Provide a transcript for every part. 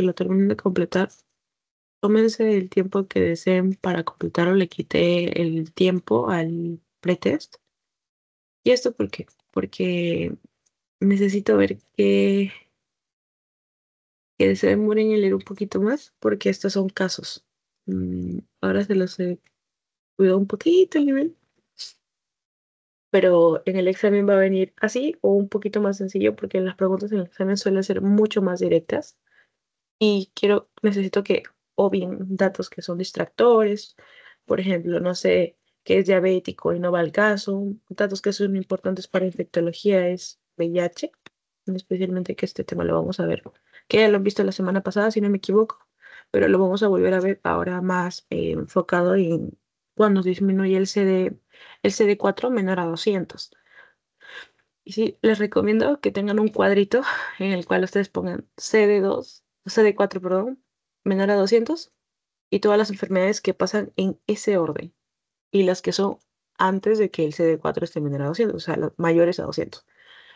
que lo terminen de completar, tómense el tiempo que deseen para completarlo. Le quité el tiempo al pretest. ¿Y esto por qué? Porque necesito ver que, que se demoren en leer un poquito más, porque estos son casos. Mm, ahora se los he cuidado un poquito el nivel. Pero en el examen va a venir así o un poquito más sencillo, porque las preguntas en el examen suelen ser mucho más directas y quiero, necesito que, o bien datos que son distractores, por ejemplo, no sé, que es diabético y no va al caso, datos que son importantes para infectología es VIH, especialmente que este tema lo vamos a ver, que ya lo han visto la semana pasada, si no me equivoco, pero lo vamos a volver a ver ahora más enfocado en cuando disminuye el, CD, el CD4 menor a 200. Y sí, les recomiendo que tengan un cuadrito en el cual ustedes pongan CD2 cd de 4 perdón, menor a 200, y todas las enfermedades que pasan en ese orden, y las que son antes de que el CD4 esté menor a 200, o sea, mayores a 200.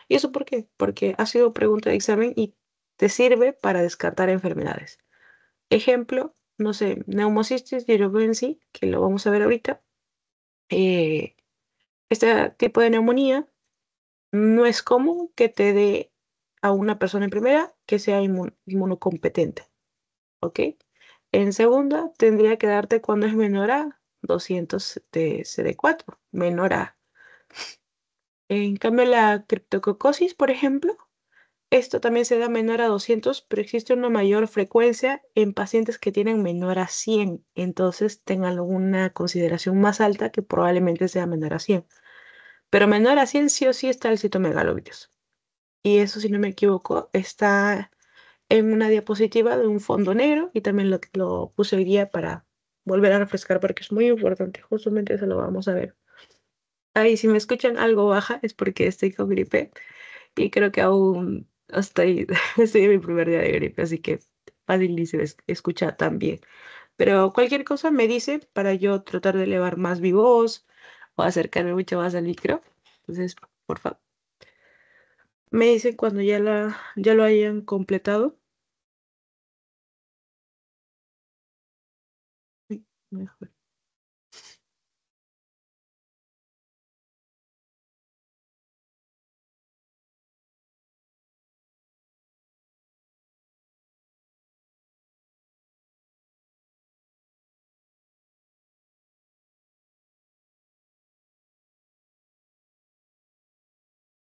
¿Y eso por qué? Porque ha sido pregunta de examen y te sirve para descartar enfermedades. Ejemplo, no sé, neumocistis girobensi, que lo vamos a ver ahorita. Eh, este tipo de neumonía no es común que te dé a una persona en primera que sea inmunocompetente. ¿Ok? En segunda, tendría que darte cuando es menor a 200 de CD4, menor a. En cambio, la criptococosis, por ejemplo, esto también se da menor a 200, pero existe una mayor frecuencia en pacientes que tienen menor a 100. Entonces, tengan una consideración más alta que probablemente sea menor a 100. Pero menor a 100 sí o sí está el citomegalovirus y eso, si no me equivoco, está en una diapositiva de un fondo negro y también lo, lo puse hoy día para volver a refrescar porque es muy importante, justamente eso lo vamos a ver. Ahí si me escuchan algo baja es porque estoy con gripe y creo que aún estoy, estoy en mi primer día de gripe, así que fácil se escucha también. Pero cualquier cosa me dice para yo tratar de elevar más mi voz o acercarme mucho más al micro. Entonces, por favor, me dicen cuando ya, la, ya lo hayan completado.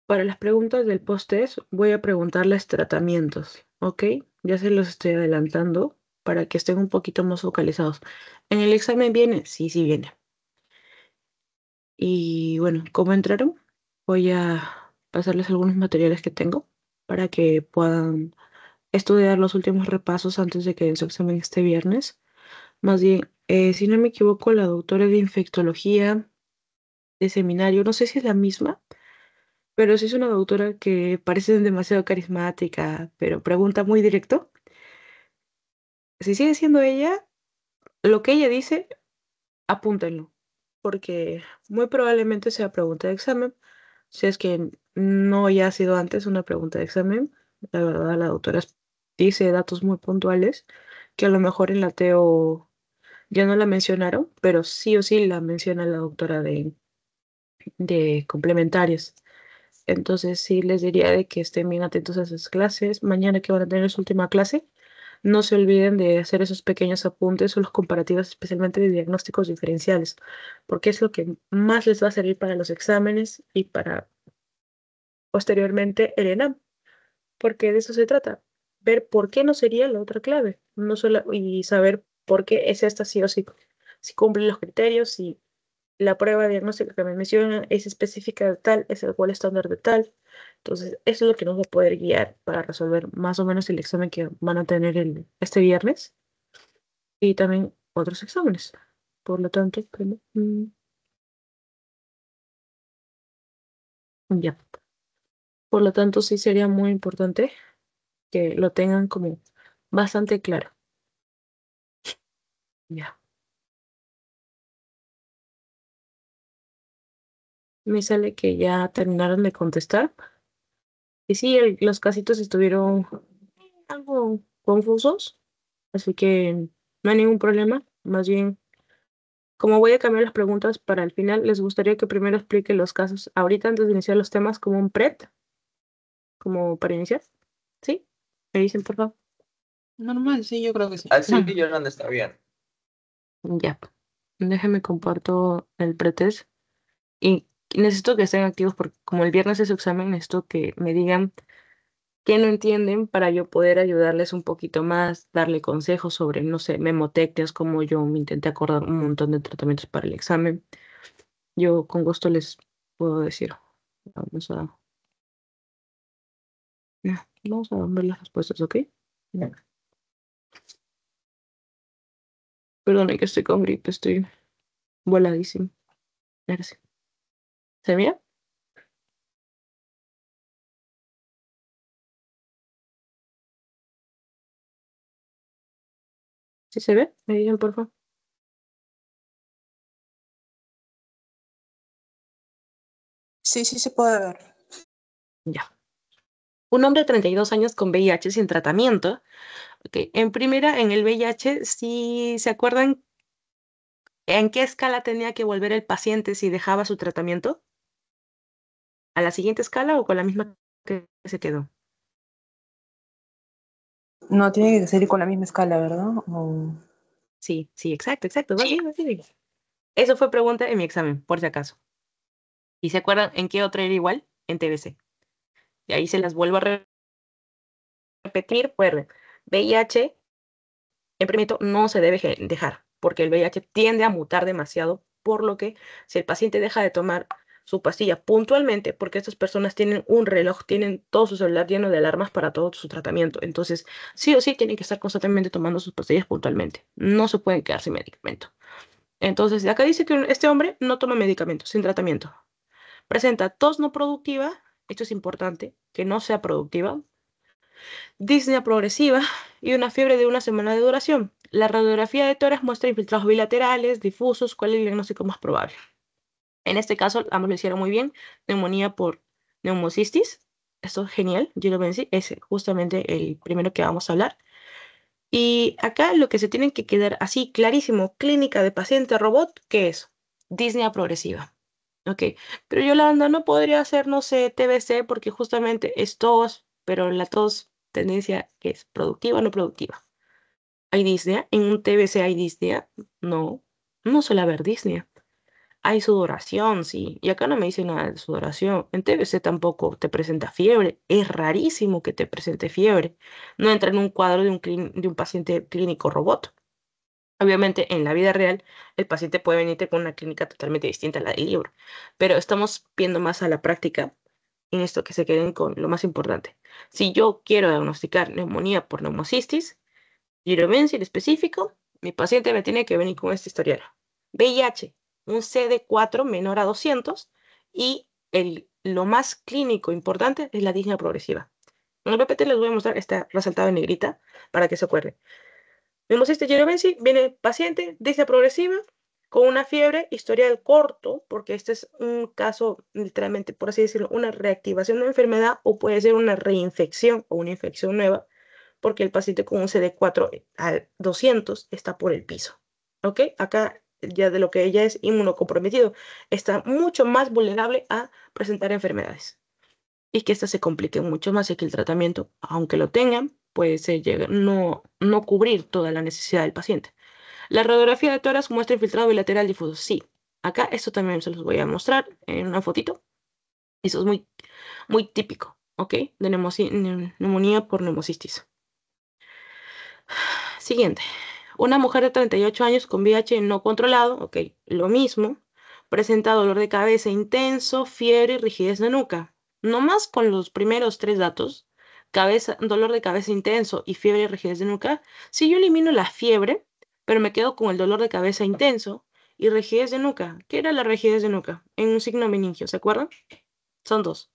Para las preguntas del post-test voy a preguntarles tratamientos, ¿ok? Ya se los estoy adelantando para que estén un poquito más focalizados. ¿En el examen viene? Sí, sí viene. Y bueno, ¿cómo entraron, voy a pasarles algunos materiales que tengo para que puedan estudiar los últimos repasos antes de que den su examen este viernes. Más bien, eh, si no me equivoco, la doctora de infectología de seminario, no sé si es la misma, pero si es una doctora que parece demasiado carismática, pero pregunta muy directo. Si sigue siendo ella, lo que ella dice, apúntenlo, porque muy probablemente sea pregunta de examen, si es que no ya ha sido antes una pregunta de examen. La verdad, la doctora dice datos muy puntuales que a lo mejor en la TEO ya no la mencionaron, pero sí o sí la menciona la doctora de, complementarios. Entonces sí les diría de que estén bien atentos a esas clases. Mañana que van a tener su última clase, no se olviden de hacer esos pequeños apuntes o los comparativos, especialmente de diagnósticos diferenciales, porque es lo que más les va a servir para los exámenes y para posteriormente el ENAM, porque de eso se trata, ver por qué no sería la otra clave, no solo, y saber por qué es esta sí o sí, si cumple los criterios, si la prueba diagnóstica que me mencionan es específica de tal, es el cual estándar de tal. Entonces, eso es lo que nos va a poder guiar para resolver más o menos el examen que van a tener el, este viernes y también otros exámenes. Por lo tanto, pues, mm, ya. Por lo tanto, sí sería muy importante que lo tengan como bastante claro. Ya. me sale que ya terminaron de contestar. Y sí, los casitos estuvieron algo confusos, así que no hay ningún problema. Más bien, como voy a cambiar las preguntas para el final, les gustaría que primero explique los casos ahorita antes de iniciar los temas como un PRET, como para iniciar. ¿Sí? ¿Me dicen, por favor? Normal, sí, yo creo que sí. Así que yo no está bien. Ya, déjenme comparto el pretest. Y necesito que estén activos porque como el viernes es su examen, necesito que me digan qué no entienden para yo poder ayudarles un poquito más, darle consejos sobre, no sé, memotecnias, como yo me intenté acordar un montón de tratamientos para el examen. Yo con gusto les puedo decir. Vamos a... Vamos a ver las respuestas, ¿ok? Perdónenme que estoy con gripe, estoy voladísimo. Gracias. ¿Se ve? ¿Sí se ve? Me por favor. Sí, sí se puede ver. Ya. Un hombre de 32 años con VIH sin tratamiento. Okay. En primera, en el VIH, si se acuerdan en qué escala tenía que volver el paciente si dejaba su tratamiento a la siguiente escala o con la misma que se quedó? No, tiene que ser con la misma escala, ¿verdad? O... Sí, sí, exacto, exacto. Eso fue pregunta en mi examen, por si acaso. ¿Y se acuerdan en qué otra era igual? En TBC. Y ahí se las vuelvo a repetir. Pues, VIH en primer no se debe dejar, porque el VIH tiende a mutar demasiado, por lo que si el paciente deja de tomar su pastilla puntualmente, porque estas personas tienen un reloj, tienen todo su celular lleno de alarmas para todo su tratamiento. Entonces, sí o sí tienen que estar constantemente tomando sus pastillas puntualmente. No se pueden quedar sin medicamento. Entonces, acá dice que este hombre no toma medicamentos, sin tratamiento. Presenta tos no productiva, esto es importante, que no sea productiva, disnea progresiva y una fiebre de una semana de duración. La radiografía de toras muestra infiltrados bilaterales, difusos, cuál es el diagnóstico más probable. En este caso, ambos lo hicieron muy bien. Neumonía por neumocistis. Esto es genial. Yo lo vencí es justamente el primero que vamos a hablar. Y acá lo que se tiene que quedar así clarísimo, clínica de paciente robot, ¿qué es? Disnea progresiva. Ok, pero Yolanda, no podría hacer, no sé, TBC porque justamente es tos, pero la tos tendencia que es productiva o no productiva. ¿Hay disnea? ¿En un TBC hay disnea? No, no suele haber disnea hay sudoración, sí. Y acá no me dice nada de sudoración. En TBC tampoco te presenta fiebre. Es rarísimo que te presente fiebre. No entra en un cuadro de un, paciente clínico robot. Obviamente, en la vida real, el paciente puede venirte con una clínica totalmente distinta a la del libro. Pero estamos viendo más a la práctica en esto que se queden con lo más importante. Si yo quiero diagnosticar neumonía por neumocistis, giromensia en específico, mi paciente me tiene que venir con este historial. VIH, un CD4 menor a 200 y el, lo más clínico importante es la disnea progresiva. En el PPT les voy a mostrar, este resaltado en negrita para que se acuerden. Vemos este Benzi, viene paciente, disnea progresiva, con una fiebre, historial corto, porque este es un caso literalmente, por así decirlo, una reactivación de enfermedad o puede ser una reinfección o una infección nueva, porque el paciente con un CD4 a 200 está por el piso. ¿Ok? Acá ya de lo que ella es inmunocomprometido, está mucho más vulnerable a presentar enfermedades y que éstas se compliquen mucho más y que el tratamiento, aunque lo tengan, puede ser no, no cubrir toda la necesidad del paciente. La radiografía de tórax muestra infiltrado bilateral difuso. Sí, acá esto también se los voy a mostrar en una fotito. Eso es muy, muy típico, ¿ok? De neumonía por neumocistis. Siguiente. Una mujer de 38 años con VIH no controlado, ok, lo mismo, presenta dolor de cabeza intenso, fiebre y rigidez de nuca. No más con los primeros tres datos, dolor de cabeza intenso y fiebre y rigidez de nuca, si yo elimino la fiebre, pero me quedo con el dolor de cabeza intenso y rigidez de nuca. ¿Qué era la rigidez de nuca? En un signo meningio, ¿se acuerdan? Son dos.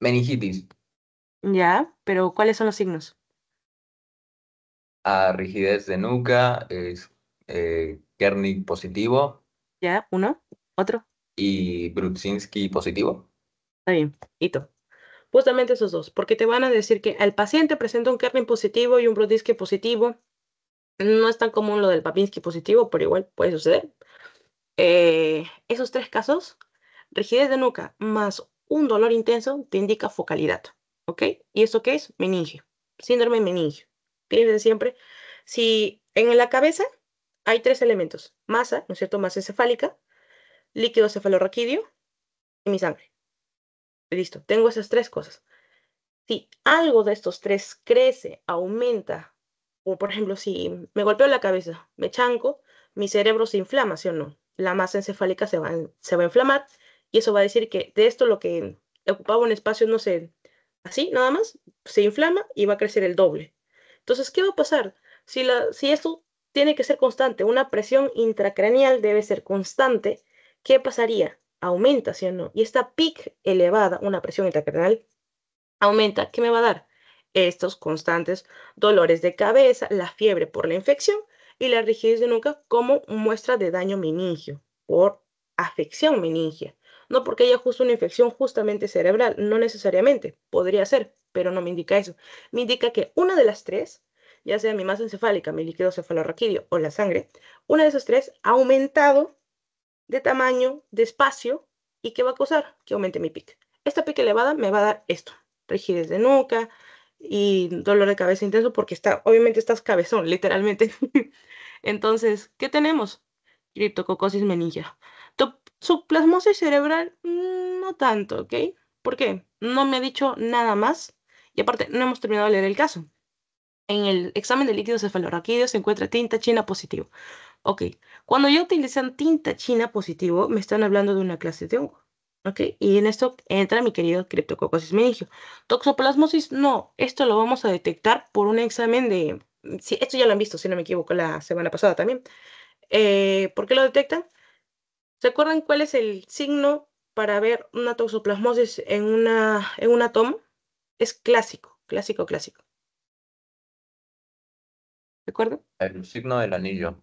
Meningitis. Ya, pero ¿cuáles son los signos? A ah, rigidez de nuca, es eh, Kernig positivo. Ya, uno, otro. Y Brudzinski positivo. Está bien, hito. Justamente esos dos, porque te van a decir que el paciente presenta un Kernig positivo y un Brudzinski positivo. No es tan común lo del Brudzinski positivo, pero igual puede suceder. Eh, esos tres casos, rigidez de nuca más un dolor intenso te indica focalidad. ¿Ok? ¿Y esto qué es? Meningio. Síndrome meningio. Fíjense siempre, si en la cabeza hay tres elementos, masa, ¿no es cierto? Masa encefálica, líquido cefalorraquídeo y mi sangre. Listo, tengo esas tres cosas. Si algo de estos tres crece, aumenta, o por ejemplo, si me golpeo la cabeza, me chanco, mi cerebro se inflama, ¿sí o no? La masa encefálica se va, a inflamar y eso va a decir que de esto lo que ocupaba un espacio, no sé, así nada más, se inflama y va a crecer el doble. Entonces, ¿qué va a pasar? Si, si esto tiene que ser constante, una presión intracraneal debe ser constante, ¿qué pasaría? Aumenta, ¿sí o no? Y esta PIC elevada, una presión intracraneal, aumenta. ¿Qué me va a dar? Estos constantes dolores de cabeza, la fiebre por la infección y la rigidez de nuca como muestra de daño meningio por afección meningia. No porque haya justo una infección justamente cerebral, no necesariamente, podría ser, pero no me indica eso. Me indica que una de las tres, ya sea mi masa encefálica, mi líquido cefalorraquídeo o la sangre, una de esas tres ha aumentado de tamaño, de espacio, y que va a causar? Que aumente mi pic. Esta pic elevada me va a dar esto, rigidez de nuca y dolor de cabeza intenso porque está, obviamente estás cabezón, literalmente. Entonces, ¿qué tenemos? Criptococosis meningea. Subplasmosis cerebral, mm, no tanto, ¿ok? ¿Por qué? No me ha dicho nada más y aparte no hemos terminado de leer el caso. En el examen de líquido cefalorraquídeo se encuentra tinta china positivo. Ok, cuando ya utilizan tinta china positivo, me están hablando de una clase de hongo. ¿Ok? Y en esto entra mi querido criptococosis dijo Toxoplasmosis, no, esto lo vamos a detectar por un examen de... esto ya lo han visto, si no me equivoco, la semana pasada también. Eh, ¿Por qué lo detectan? ¿Se acuerdan cuál es el signo para ver una toxoplasmosis en, en un átomo? Es clásico, clásico, clásico. ¿De acuerdo? El signo del anillo.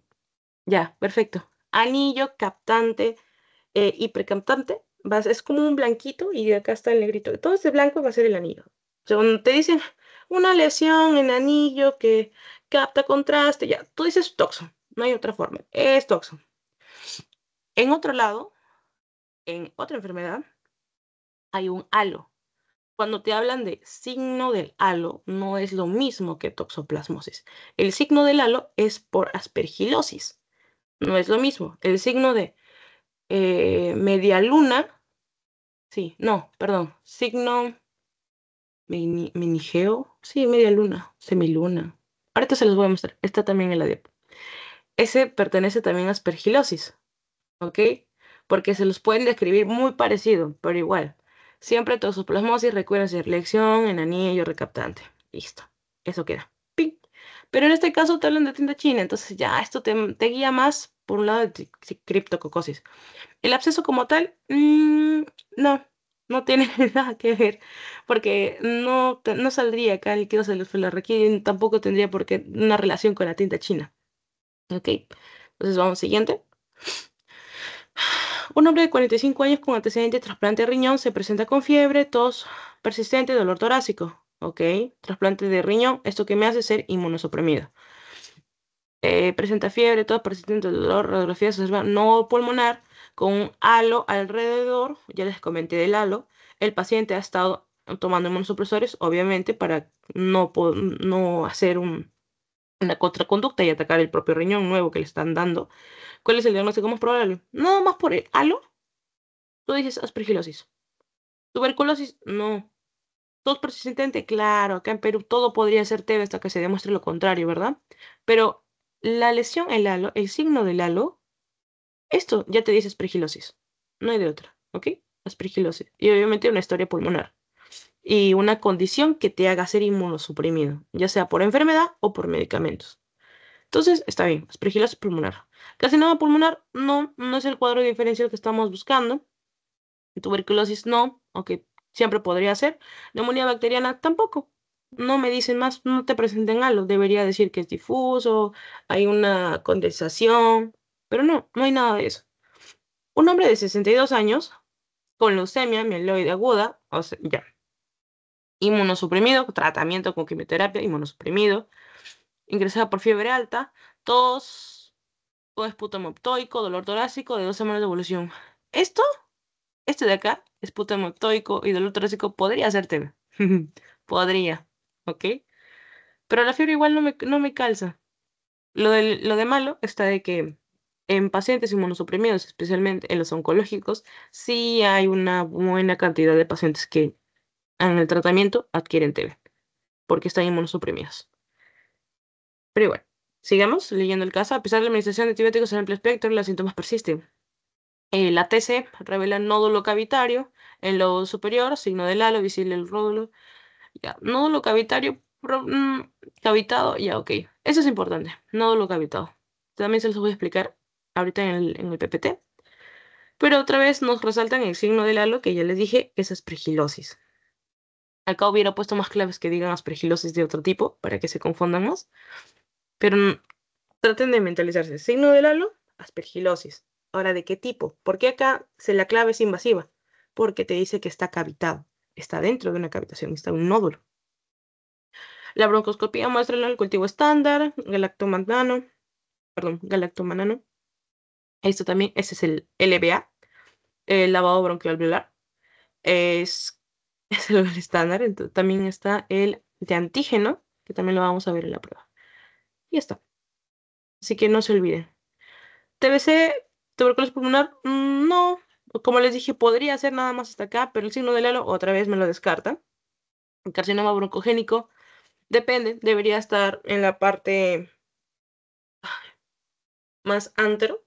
Ya, perfecto. Anillo, captante, eh, hipercaptante. Vas, es como un blanquito y acá está el negrito. Todo este blanco va a ser el anillo. O sea, cuando te dicen una lesión en anillo que capta contraste, ya, tú dices toxo. No hay otra forma. Es toxo. En otro lado, en otra enfermedad, hay un halo. Cuando te hablan de signo del halo, no es lo mismo que toxoplasmosis. El signo del halo es por aspergilosis. No es lo mismo. El signo de eh, media luna, sí, no, perdón, signo menigeo, sí, media luna, semiluna. Ahorita se los voy a mostrar. Está también en la diapositiva. Ese pertenece también a aspergilosis. ¿ok? Porque se los pueden describir muy parecido, pero igual. Siempre todos sus plasmosis, recuerden lección, en anillo, recaptante. Listo, eso queda. ¡Ping! Pero en este caso te hablan de tinta china, entonces ya esto te, guía más por un lado de criptococosis. El absceso como tal, mm, no, no tiene nada que ver, porque no, no saldría acá el líquido y tampoco tendría por qué una relación con la tinta china. ¿Ok? Entonces vamos, siguiente. Un hombre de 45 años con antecedente de trasplante de riñón se presenta con fiebre, tos persistente, dolor torácico. Ok, trasplante de riñón, esto que me hace ser inmunosuprimido. Eh, presenta fiebre, tos persistente, dolor, radiografía no pulmonar con un halo alrededor. Ya les comenté del halo. El paciente ha estado tomando inmunosupresores, obviamente, para no, no hacer un, una contraconducta y atacar el propio riñón nuevo que le están dando, ¿cuál es el diagnóstico más probable? No, más por el halo. Tú dices aspergilosis. Tuberculosis, no. Tos persistente, claro, acá en Perú todo podría ser TB hasta que se demuestre lo contrario, ¿verdad? Pero la lesión, el halo, el signo del halo, esto ya te dice aspergilosis. No hay de otra, ¿ok? Aspergilosis. Y obviamente una historia pulmonar y una condición que te haga ser inmunosuprimido, ya sea por enfermedad o por medicamentos. Entonces, está bien, aspergilosis pulmonar. nada pulmonar no, no es el cuadro diferencial que estamos buscando. Tuberculosis no, aunque siempre podría ser. Neumonía bacteriana tampoco. No me dicen más, no te presenten algo. Debería decir que es difuso, hay una condensación, pero no, no hay nada de eso. Un hombre de 62 años con leucemia mieloide aguda, o sea, ya, inmunosuprimido, tratamiento con quimioterapia, inmunosuprimido, ingresada por fiebre alta, tos, esputo hemoptoico, dolor torácico de dos semanas de evolución. Esto, este de acá, es hemoptoico y dolor torácico, podría ser TB. podría, ¿ok? Pero la fiebre igual no me, calza. Lo lo de malo está de que en pacientes inmunosuprimidos, especialmente en los oncológicos, sí hay una buena cantidad de pacientes que en el tratamiento adquieren TB, porque están inmunosuprimidos. Pero bueno, sigamos leyendo el caso. A pesar de la administración de antibióticos en el espectro, los síntomas persisten. Eh, la TC revela nódulo cavitario en lo superior, signo del halo, visible el ródulo. nódulo cavitario, mm, cavitado, ya, ok. Eso es importante, nódulo cavitado. También se los voy a explicar ahorita en el, PPT. Pero otra vez nos resaltan el signo del halo que ya les dije, que es aspergilosis. Acá hubiera puesto más claves que digan aspergilosis de otro tipo para que se confundan más. Pero traten de mentalizarse. Signo del halo, aspergilosis. Ahora, ¿de qué tipo? ¿Por qué acá se la clave es invasiva? Porque te dice que está cavitado. Está dentro de una cavitación, está un nódulo. La broncoscopía muestra el cultivo estándar, galactomanano, perdón, galactomanano. Esto también, ese es el LBA, el lavado broncoalveolar, Es es el estándar. también está el de antígeno, que también lo vamos a ver en la prueba. Y está. Así que no se olviden. TBC, tuberculosis pulmonar, mm, no. Como les dije, podría ser nada más hasta acá, pero el signo del halo otra vez me lo descarta. carcinoma broncogénico, depende, debería estar en la parte más antero,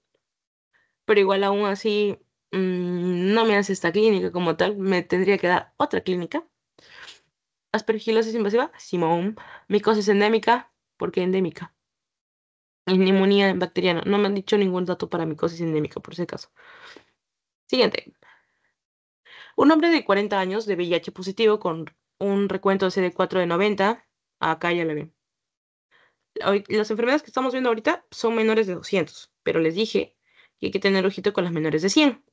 pero igual aún así Mm, no me hace esta clínica como tal, me tendría que dar otra clínica. Aspergilosis invasiva, Simón. Micosis endémica, ¿por qué endémica? Inmunidad bacteriana. No me han dicho ningún dato para micosis endémica, por ese caso Siguiente. Un hombre de 40 años de VIH positivo con un recuento de CD4 de 90. Acá ya la ven. Las enfermedades que estamos viendo ahorita son menores de 200, pero les dije que hay que tener ojito con las menores de 100.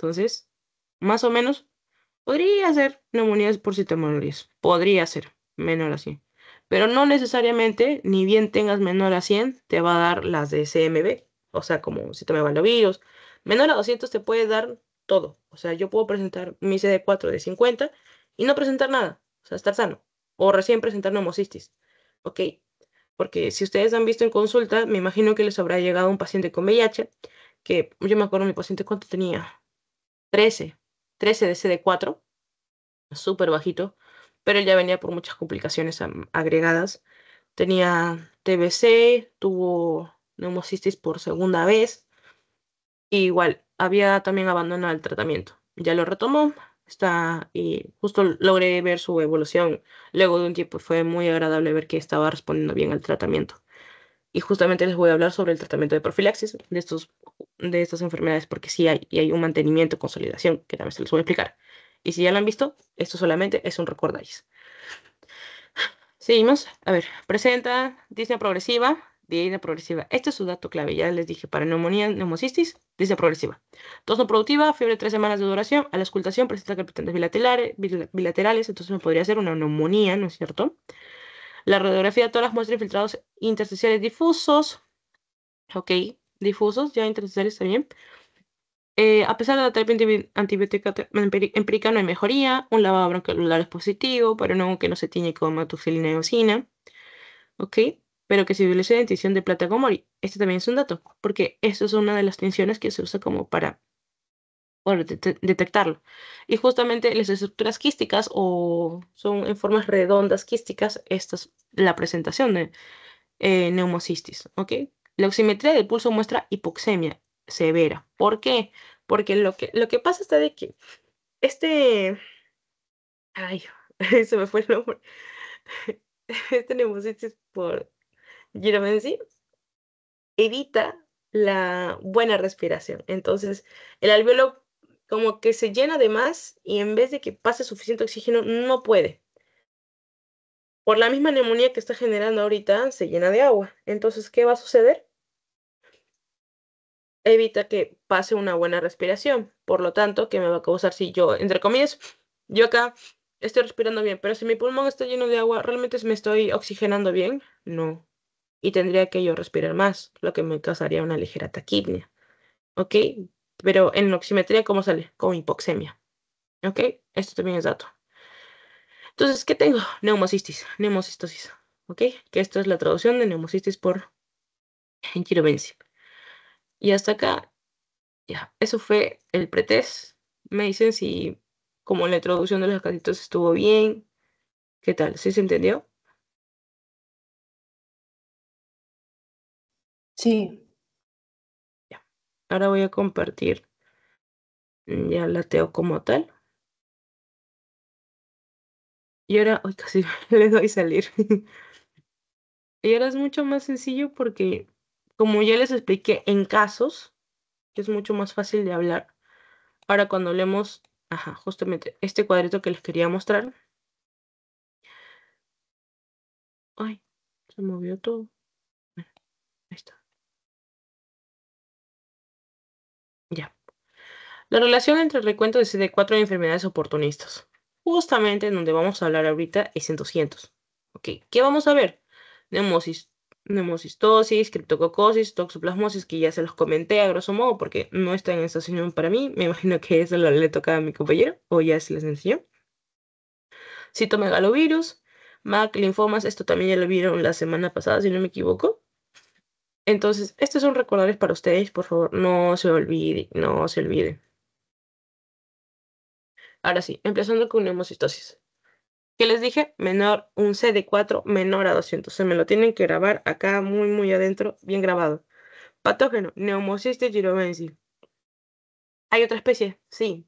Entonces, más o menos, podría ser neumonías por citomegalovirus Podría ser menor a 100. Pero no necesariamente, ni bien tengas menor a 100, te va a dar las de CMB. O sea, como virus. Menor a 200 te puede dar todo. O sea, yo puedo presentar mi CD4 de 50 y no presentar nada. O sea, estar sano. O recién presentar neumocistis. ¿Ok? Porque si ustedes han visto en consulta, me imagino que les habrá llegado un paciente con VIH, que yo me acuerdo mi paciente cuánto tenía, 13, 13 de CD4, súper bajito, pero él ya venía por muchas complicaciones agregadas. Tenía TBC, tuvo neumocistis por segunda vez, igual había también abandonado el tratamiento. Ya lo retomó, está y justo logré ver su evolución. Luego de un tiempo fue muy agradable ver que estaba respondiendo bien al tratamiento y justamente les voy a hablar sobre el tratamiento de profilaxis de, estos, de estas enfermedades, porque sí hay, y hay un mantenimiento, consolidación, que también se les voy a explicar. Y si ya lo han visto, esto solamente es un recordáis. Seguimos. A ver, presenta disnea progresiva, disnea progresiva. Este es su dato clave, ya les dije, para neumonía, neumocistis, disnea progresiva. Tos no productiva, fiebre de tres semanas de duración, a la auscultación presenta crepitantes bilaterales, bilaterales, entonces me podría ser una neumonía, ¿no es cierto? La radiografía de todas las muestras infiltrados intersticiales difusos. Ok, difusos, ya intersticiales también. Eh, a pesar de la terapia antibiótica empírica no hay mejoría. Un lavado broncalular es positivo, pero no que no se tiñe con matoxilina y osina. Ok, pero que se utilice la tinción de plata Gomori. Este también es un dato, porque esta es una de las tensiones que se usa como para detectarlo. Y justamente las estructuras quísticas o son en formas redondas quísticas, esta es la presentación de eh, neumocistis, ¿ok? La oximetría del pulso muestra hipoxemia severa. ¿Por qué? Porque lo que, lo que pasa está de que este... Ay, se me fue el nombre. Este neumocistis por Giramensi evita la buena respiración. Entonces, el alveolo como que se llena de más y en vez de que pase suficiente oxígeno, no puede. Por la misma neumonía que está generando ahorita, se llena de agua. Entonces, ¿qué va a suceder? Evita que pase una buena respiración. Por lo tanto, ¿qué me va a causar si yo, entre comillas, yo acá estoy respirando bien, pero si mi pulmón está lleno de agua, ¿realmente me estoy oxigenando bien? No. Y tendría que yo respirar más, lo que me causaría una ligera taquidnia. ¿Ok? Pero en oximetría, ¿cómo sale? Con hipoxemia. ¿Ok? Esto también es dato. Entonces, ¿qué tengo? Neumocistis, neumocistosis. ¿Ok? Que esto es la traducción de neumocistis por enquirobencia. Y hasta acá, ya. Eso fue el pretest. Me dicen si, como la traducción de los acaditos estuvo bien. ¿Qué tal? ¿Sí se entendió? Sí. Ahora voy a compartir mm, ya la como tal. Y ahora, uy, casi le doy salir. y ahora es mucho más sencillo porque, como ya les expliqué, en casos es mucho más fácil de hablar. Ahora cuando leemos, ajá, justamente este cuadrito que les quería mostrar. Ay, se movió todo. ahí está. La relación entre el recuento de CD4 y enfermedades oportunistas. Justamente en donde vamos a hablar ahorita es en 200. ¿Qué vamos a ver? Neumosis, neumocistosis, criptococosis, toxoplasmosis, que ya se los comenté a grosso modo porque no está en esta sesión para mí. Me imagino que eso le toca a mi compañero o ya se les enseñó. Citomegalovirus, MAC, linfomas, esto también ya lo vieron la semana pasada, si no me equivoco. Entonces, estos son recordadores para ustedes, por favor, no se olviden, no se olviden. Ahora sí, empezando con neumocitosis. ¿Qué les dije? Menor, un de 4 menor a 200. Se me lo tienen que grabar acá muy, muy adentro, bien grabado. Patógeno, neumociste, girobenzi. ¿Hay otra especie? Sí.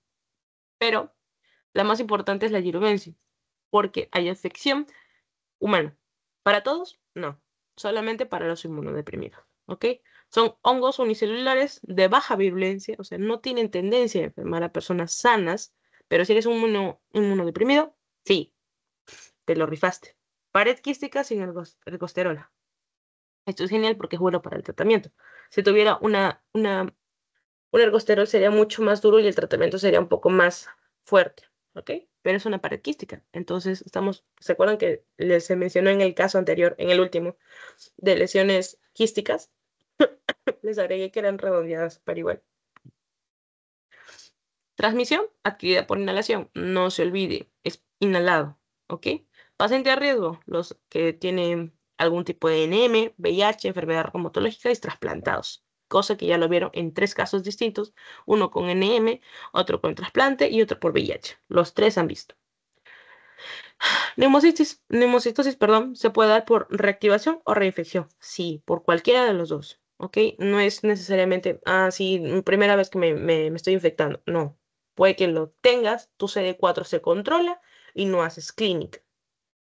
Pero la más importante es la girovensis, porque hay afección humana. ¿Para todos? No. Solamente para los inmunodeprimidos. ¿Ok? Son hongos unicelulares de baja virulencia, o sea, no tienen tendencia a enfermar a personas sanas pero si eres un mono deprimido, sí, te lo rifaste. Pared quística sin ergosterona. Esto es genial porque es bueno para el tratamiento. Si tuviera una, una, un ergosterol sería mucho más duro y el tratamiento sería un poco más fuerte, Pero es una pared quística. Entonces, estamos, ¿se acuerdan que les se mencionó en el caso anterior, en el último, de lesiones quísticas? les agregué que eran redondeadas, para igual. Transmisión adquirida por inhalación. No se olvide, es inhalado, ¿ok? Paciente a riesgo, los que tienen algún tipo de NM, VIH, enfermedad reumatológica y trasplantados, cosa que ya lo vieron en tres casos distintos, uno con NM, otro con trasplante y otro por VIH. Los tres han visto. Neumocitis, neumocitosis, perdón, se puede dar por reactivación o reinfección. Sí, por cualquiera de los dos. ¿ok? No es necesariamente, ah, sí, primera vez que me estoy infectando. No, Puede que lo tengas, tu CD4 se controla y no haces clínica.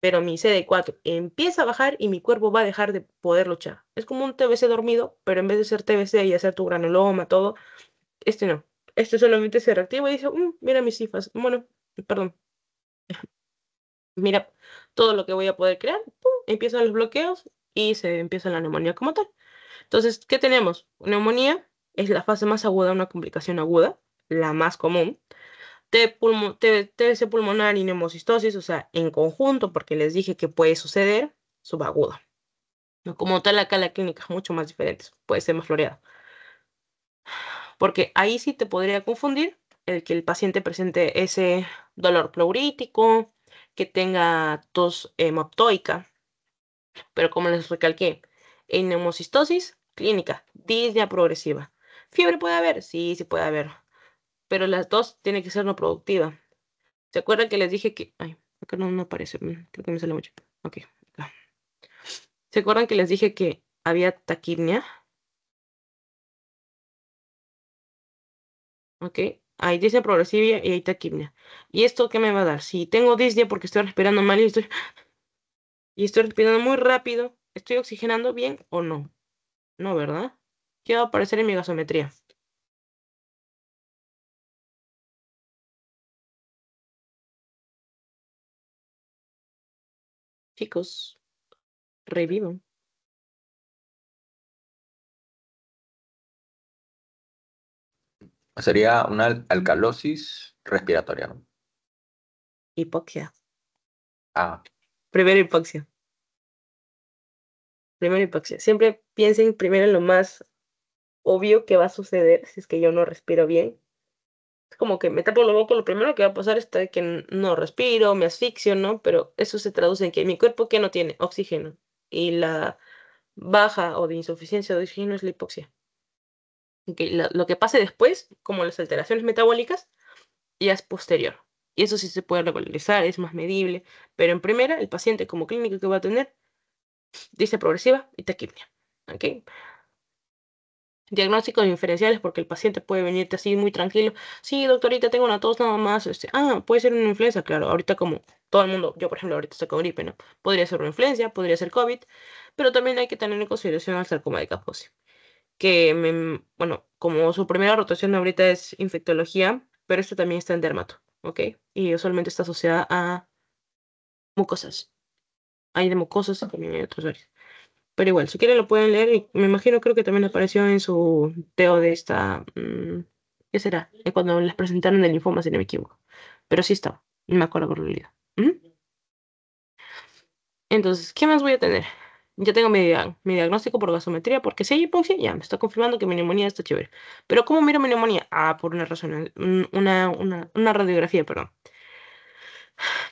Pero mi CD4 empieza a bajar y mi cuerpo va a dejar de poder luchar. Es como un TBC dormido, pero en vez de ser TBC y hacer tu granuloma, todo, este no. Este solamente se reactiva y dice, mm, mira mis cifras. Bueno, perdón. mira todo lo que voy a poder crear. Empiezan los bloqueos y se empieza la neumonía como tal. Entonces, ¿qué tenemos? Neumonía es la fase más aguda, una complicación aguda la más común, TBC pulmonar y neumocistosis, o sea, en conjunto, porque les dije que puede suceder subagudo. Como tal, acá la clínica es mucho más diferente, puede ser más floreada. Porque ahí sí te podría confundir el que el paciente presente ese dolor pleurítico, que tenga tos hemoptoica. Pero como les recalqué, en neumocistosis clínica, disnea progresiva. ¿Fiebre puede haber? Sí, sí puede haber pero las dos tienen que ser no productiva. ¿Se acuerdan que les dije que... Ay, acá no, aparece, mm, creo que me sale mucho. Ok, ¿Se acuerdan que les dije que había taquimia? ¿ok? Hay dice progresiva y hay taquimia. ¿Y esto qué me va a dar? Si tengo disnea porque estoy respirando mal y estoy, y estoy respirando muy rápido, ¿estoy oxigenando bien o no? No, ¿verdad? ¿Qué va a aparecer en mi gasometría? Chicos, revivan. Sería una alcalosis respiratoria, ¿no? Hipoxia. Ah. Primero hipoxia. Primero hipoxia. Siempre piensen primero en lo más obvio que va a suceder si es que yo no respiro bien como que me tapo lo boca, lo primero que va a pasar es que no respiro, me asfixio, ¿no? Pero eso se traduce en que mi cuerpo que no tiene oxígeno y la baja o de insuficiencia de oxígeno es la hipoxia. lo que pase después, como las alteraciones metabólicas, ya es posterior. Y eso sí se puede regularizar, es más medible, pero en primera el paciente como clínico que va a tener dice progresiva y taquipnia. ¿okay? diagnósticos inferenciales porque el paciente puede venirte así muy tranquilo. Sí, doctorita, tengo una tos nada más. Este, ah, puede ser una influenza, claro. Ahorita como todo el mundo, yo por ejemplo ahorita estoy con gripe, ¿no? Podría ser una influenza, podría ser COVID, pero también hay que tener en consideración al sarcoma de Kaposi, que, bueno, como su primera rotación ahorita es infectología, pero esto también está en dermato, ¿ok? Y usualmente está asociada a mucosas. Hay de mucosas y también hay otros áreas. Pero igual, si quieren lo pueden leer. Y me imagino, creo que también apareció en su teo de esta. Mm, ¿Qué será? Cuando les presentaron el linfoma, si no me equivoco. Pero sí estaba. No me acuerdo por el ¿Mm? Entonces, ¿qué más voy a tener? Ya tengo mi, diagnóstico por gasometría, porque si hay hipoxia, ya me está confirmando que mi neumonía está chévere. Pero ¿cómo miro mi neumonía? Ah, por una razón, una, radiografía, perdón.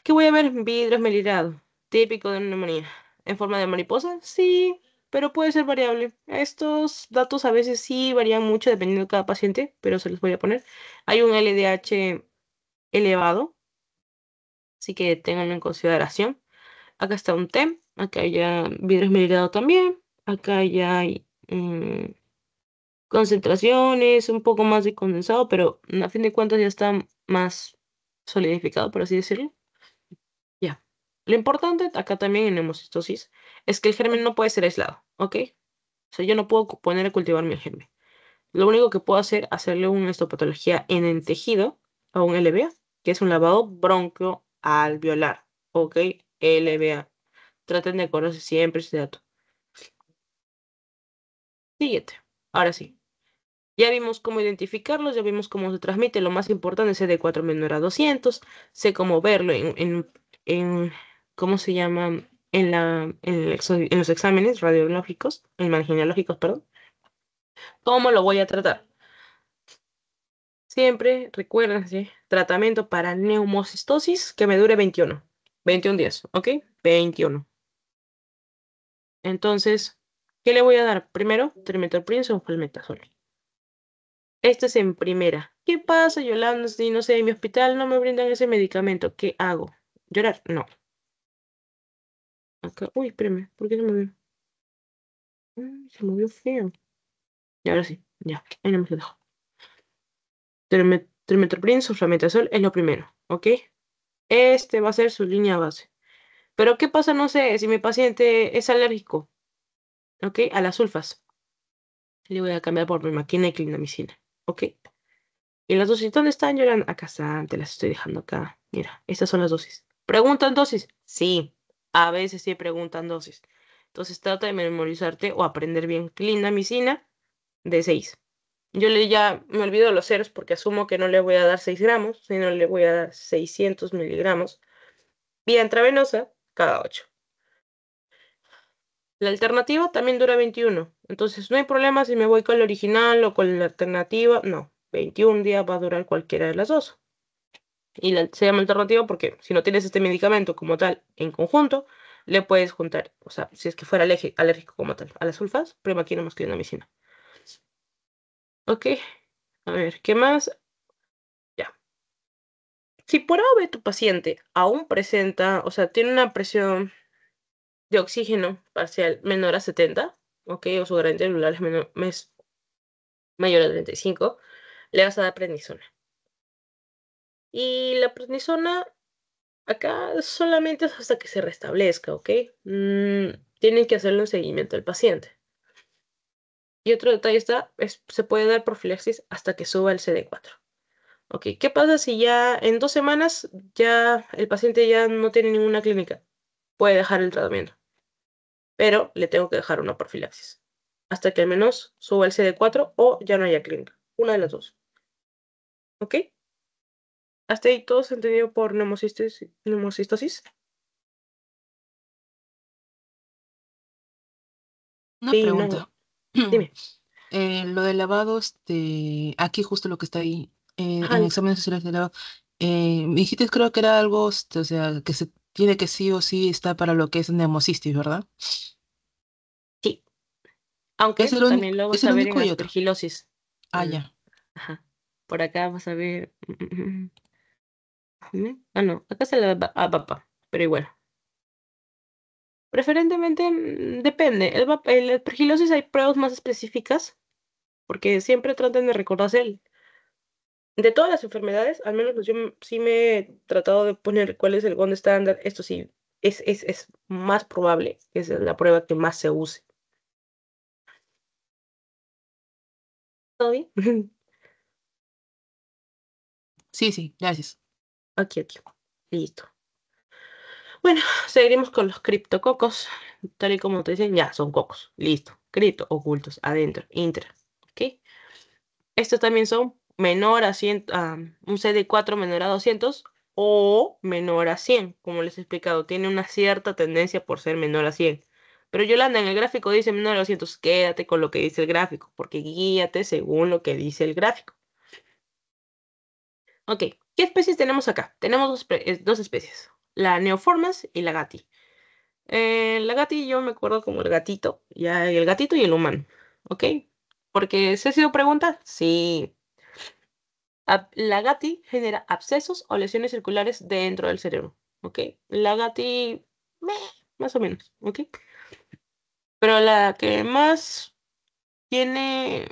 ¿Qué voy a ver? Vidrio esmerilado, típico de una neumonía en forma de mariposa? Sí, pero puede ser variable. Estos datos a veces sí varían mucho dependiendo de cada paciente, pero se los voy a poner. Hay un LDH elevado, así que tenganlo en consideración. Acá está un TEM, acá ya vidrio esmerilado también, acá ya hay mm, concentraciones, un poco más de condensado, pero a fin de cuentas ya está más solidificado, por así decirlo. Lo importante acá también en hemocistosis, es que el germen no puede ser aislado, ¿ok? O sea, yo no puedo poner a cultivar mi germen. Lo único que puedo hacer es hacerle una estopatología en el tejido o un LBA, que es un lavado broncoalveolar, ¿ok? LBA. Traten de acordarse siempre ese dato. Siguiente. Ahora sí. Ya vimos cómo identificarlos, ya vimos cómo se transmite. Lo más importante es de 4 menor a 200. Sé cómo verlo en, en ¿cómo se llama? En, en, los exámenes radiológicos, en marginológicos, perdón, ¿cómo lo voy a tratar? Siempre, recuérdense, tratamiento para neumocistosis que me dure 21, 21 días, ¿ok? 21. Entonces, ¿qué le voy a dar? Primero, trimetoprim o palmetazol. Este es en primera. ¿Qué pasa, Yolanda, si no sé, en mi hospital no me brindan ese medicamento? ¿Qué hago? ¿Llorar? No, Acá. Uy, espérame, ¿por qué se movió? se movió feo. Y ahora sí, ya, ahí no me lo dejo. Termetoprin, sulfametazol es lo primero, ¿ok? Este va a ser su línea base. Pero, ¿qué pasa, no sé, si mi paciente es alérgico, ¿ok? A las sulfas. Le voy a cambiar por mi máquina y clindamicina, ¿ok? Y las dosis, ¿dónde están? Yo acá están, te las estoy dejando acá. Mira, estas son las dosis. ¿Preguntan dosis? Sí a veces se preguntan dosis. Entonces trata de memorizarte o aprender bien clindamicina de 6. Yo le ya me olvido los ceros porque asumo que no le voy a dar 6 gramos, sino le voy a dar 600 miligramos vía intravenosa cada 8. La alternativa también dura 21, entonces no hay problema si me voy con el original o con la alternativa, no, 21 días va a durar cualquiera de las dos y se llama alternativo porque si no tienes este medicamento como tal en conjunto, le puedes juntar, o sea, si es que fuera alérgico, como tal, a las sulfas, una medicina. Ok, a ver, ¿qué más? Ya. Si por A tu paciente aún presenta, o sea, tiene una presión de oxígeno parcial menor a 70, ok, o su gran celular es, menor, mayor a 35, le vas a dar prednisona. Y la prednisona acá solamente es hasta que se restablezca, ¿ok? Mm, tienen que hacerle un seguimiento al paciente. Y otro detalle está, se puede dar profilaxis hasta que suba el CD4. Ok, ¿qué pasa si ya en dos semanas ya el paciente ya no tiene ninguna clínica? Puede dejar el tratamiento, pero le tengo que dejar una profilaxis hasta que al menos suba el CD4 o ya no haya clínica, una de las dos. ¿Ok? Hasta ahí todos entendido por neumocistosis. No sí, pregunta. Dime. Eh, lo de lavado, este, aquí justo lo que está ahí, eh, en exámenes sociales de lavado. Eh, dijiste, creo que era algo, este, o sea, que se tiene que sí o sí está para lo que es neumocistosis, ¿verdad? Sí. Aunque eso también lo vas a ver en la Ah, ya. Ajá. Por acá vamos a ver Ah, no, acá se le a papá, pero igual. Preferentemente mm, depende. El, la hay pruebas más específicas, porque siempre tratan de recordarse de todas las enfermedades, al menos pues yo sí me he tratado de poner cuál es el gold estándar. Esto sí es, es, es más probable, es la prueba que más se use. ¿Todo bien? Sí, sí, gracias aquí, aquí. Listo. Bueno, seguiremos con los criptococos, tal y como te dicen, ya, son cocos, listo, cripto, ocultos, adentro, intra, ¿ok? Estos también son menor a 100, ah, un cd 4 menor a 200 o menor a 100, como les he explicado, tiene una cierta tendencia por ser menor a 100. Pero Yolanda, en el gráfico dice menor a 200, quédate con lo que dice el gráfico, porque guíate según lo que dice el gráfico. Ok, ¿Qué especies tenemos acá? Tenemos dos, especies, la neoformas y la Gati. Eh, la Gati yo me acuerdo como el gatito, ya el gatito y el humano, ¿ok? Porque se ha sido pregunta, sí. La Gati genera abscesos o lesiones circulares dentro del cerebro, ¿ok? La Gati, más o menos, ¿ok? Pero la que más tiene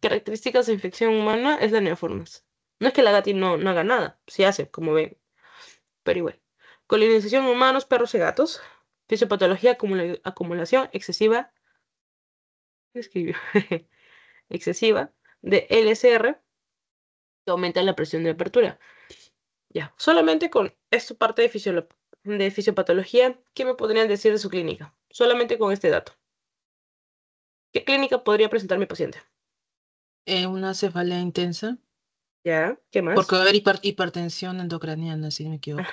características de infección humana es la neoformas. No es que la gatin no, haga nada, Se hace, como ven. Pero igual. Colonización humanos, perros y gatos. Fisiopatología, acumulación excesiva. Escribió. excesiva de LSR que aumenta la presión de apertura. Ya, solamente con esta parte de, fisiopatología, ¿qué me podrían decir de su clínica? Solamente con este dato. ¿Qué clínica podría presentar mi paciente? Eh, una cefalea intensa, ya, ¿qué más? Porque va a haber hipertensión endocraniana, si me equivoco.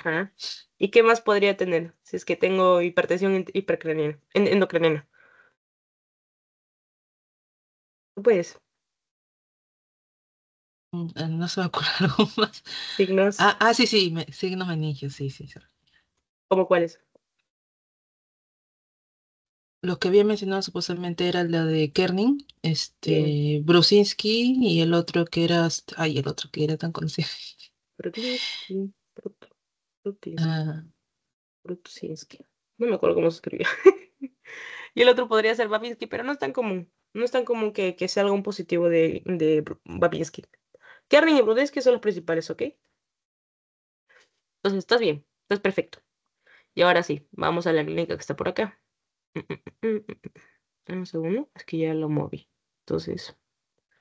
¿Y qué más podría tener si es que tengo hipertensión hipercraniana, endocraniana? Pues. No se me ocurre algo más. Signos. Ah, ah sí, sí, signos meningios, sí, sí. ¿Cómo cuáles? los que había mencionado supuestamente era la de Kerning, este, Brusinski y el otro que era, ay, el otro que era tan conocido. Brusinski. Ah. No me acuerdo cómo se escribía. y el otro podría ser Babinski, pero no es tan común. No es tan común que, sea algo positivo de, de Babinski. Kerning y Brusinski son los principales, ¿ok? Entonces, estás bien, estás perfecto. Y ahora sí, vamos a la clínica que está por acá. Un segundo, es que ya lo moví. Entonces,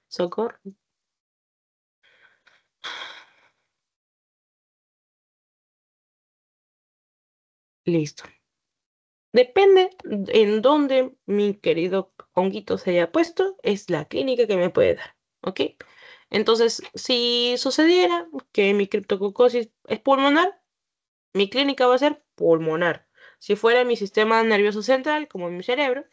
socorro. Listo. Depende en dónde mi querido honguito se haya puesto, es la clínica que me puede dar, ¿ok? Entonces, si sucediera que mi criptococosis es pulmonar, mi clínica va a ser pulmonar. Si fuera mi sistema nervioso central, como mi cerebro,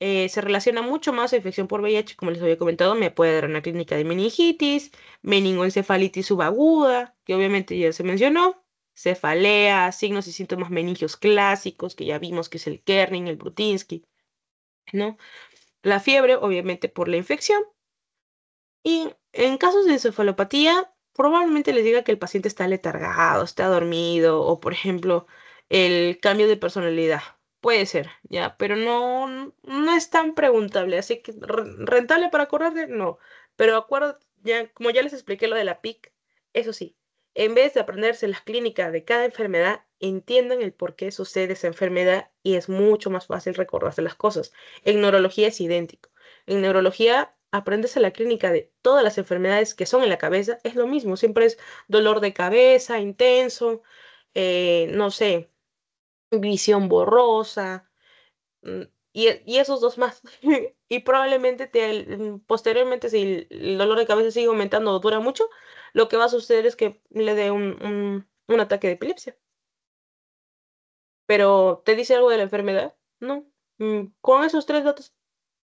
eh, se relaciona mucho más a infección por VIH, como les había comentado, me puede dar una clínica de meningitis, meningoencefalitis subaguda, que obviamente ya se mencionó, cefalea, signos y síntomas meningios clásicos, que ya vimos que es el Kerning, el Brutinsky, ¿no? La fiebre, obviamente, por la infección. Y en casos de encefalopatía, probablemente les diga que el paciente está letargado, está dormido, o por ejemplo, el cambio de personalidad. Puede ser, ya, pero no, no es tan preguntable, así que rentable para correr, no. Pero acuerdo ya, como ya les expliqué lo de la PIC, eso sí, en vez de aprenderse las clínicas de cada enfermedad, entiendan el por qué sucede esa enfermedad y es mucho más fácil recordarse las cosas. En neurología es idéntico. En neurología aprenderse la clínica de todas las enfermedades que son en la cabeza es lo mismo, siempre es dolor de cabeza intenso, eh, no sé, visión borrosa mm, e, y, esos dos más. y probablemente te, mm, posteriormente, si el dolor de cabeza sigue aumentando o dura mucho, lo que va a suceder es que le dé un, un ataque de epilepsia. Pero, ¿te dice algo de la enfermedad? No. Mm, con esos tres datos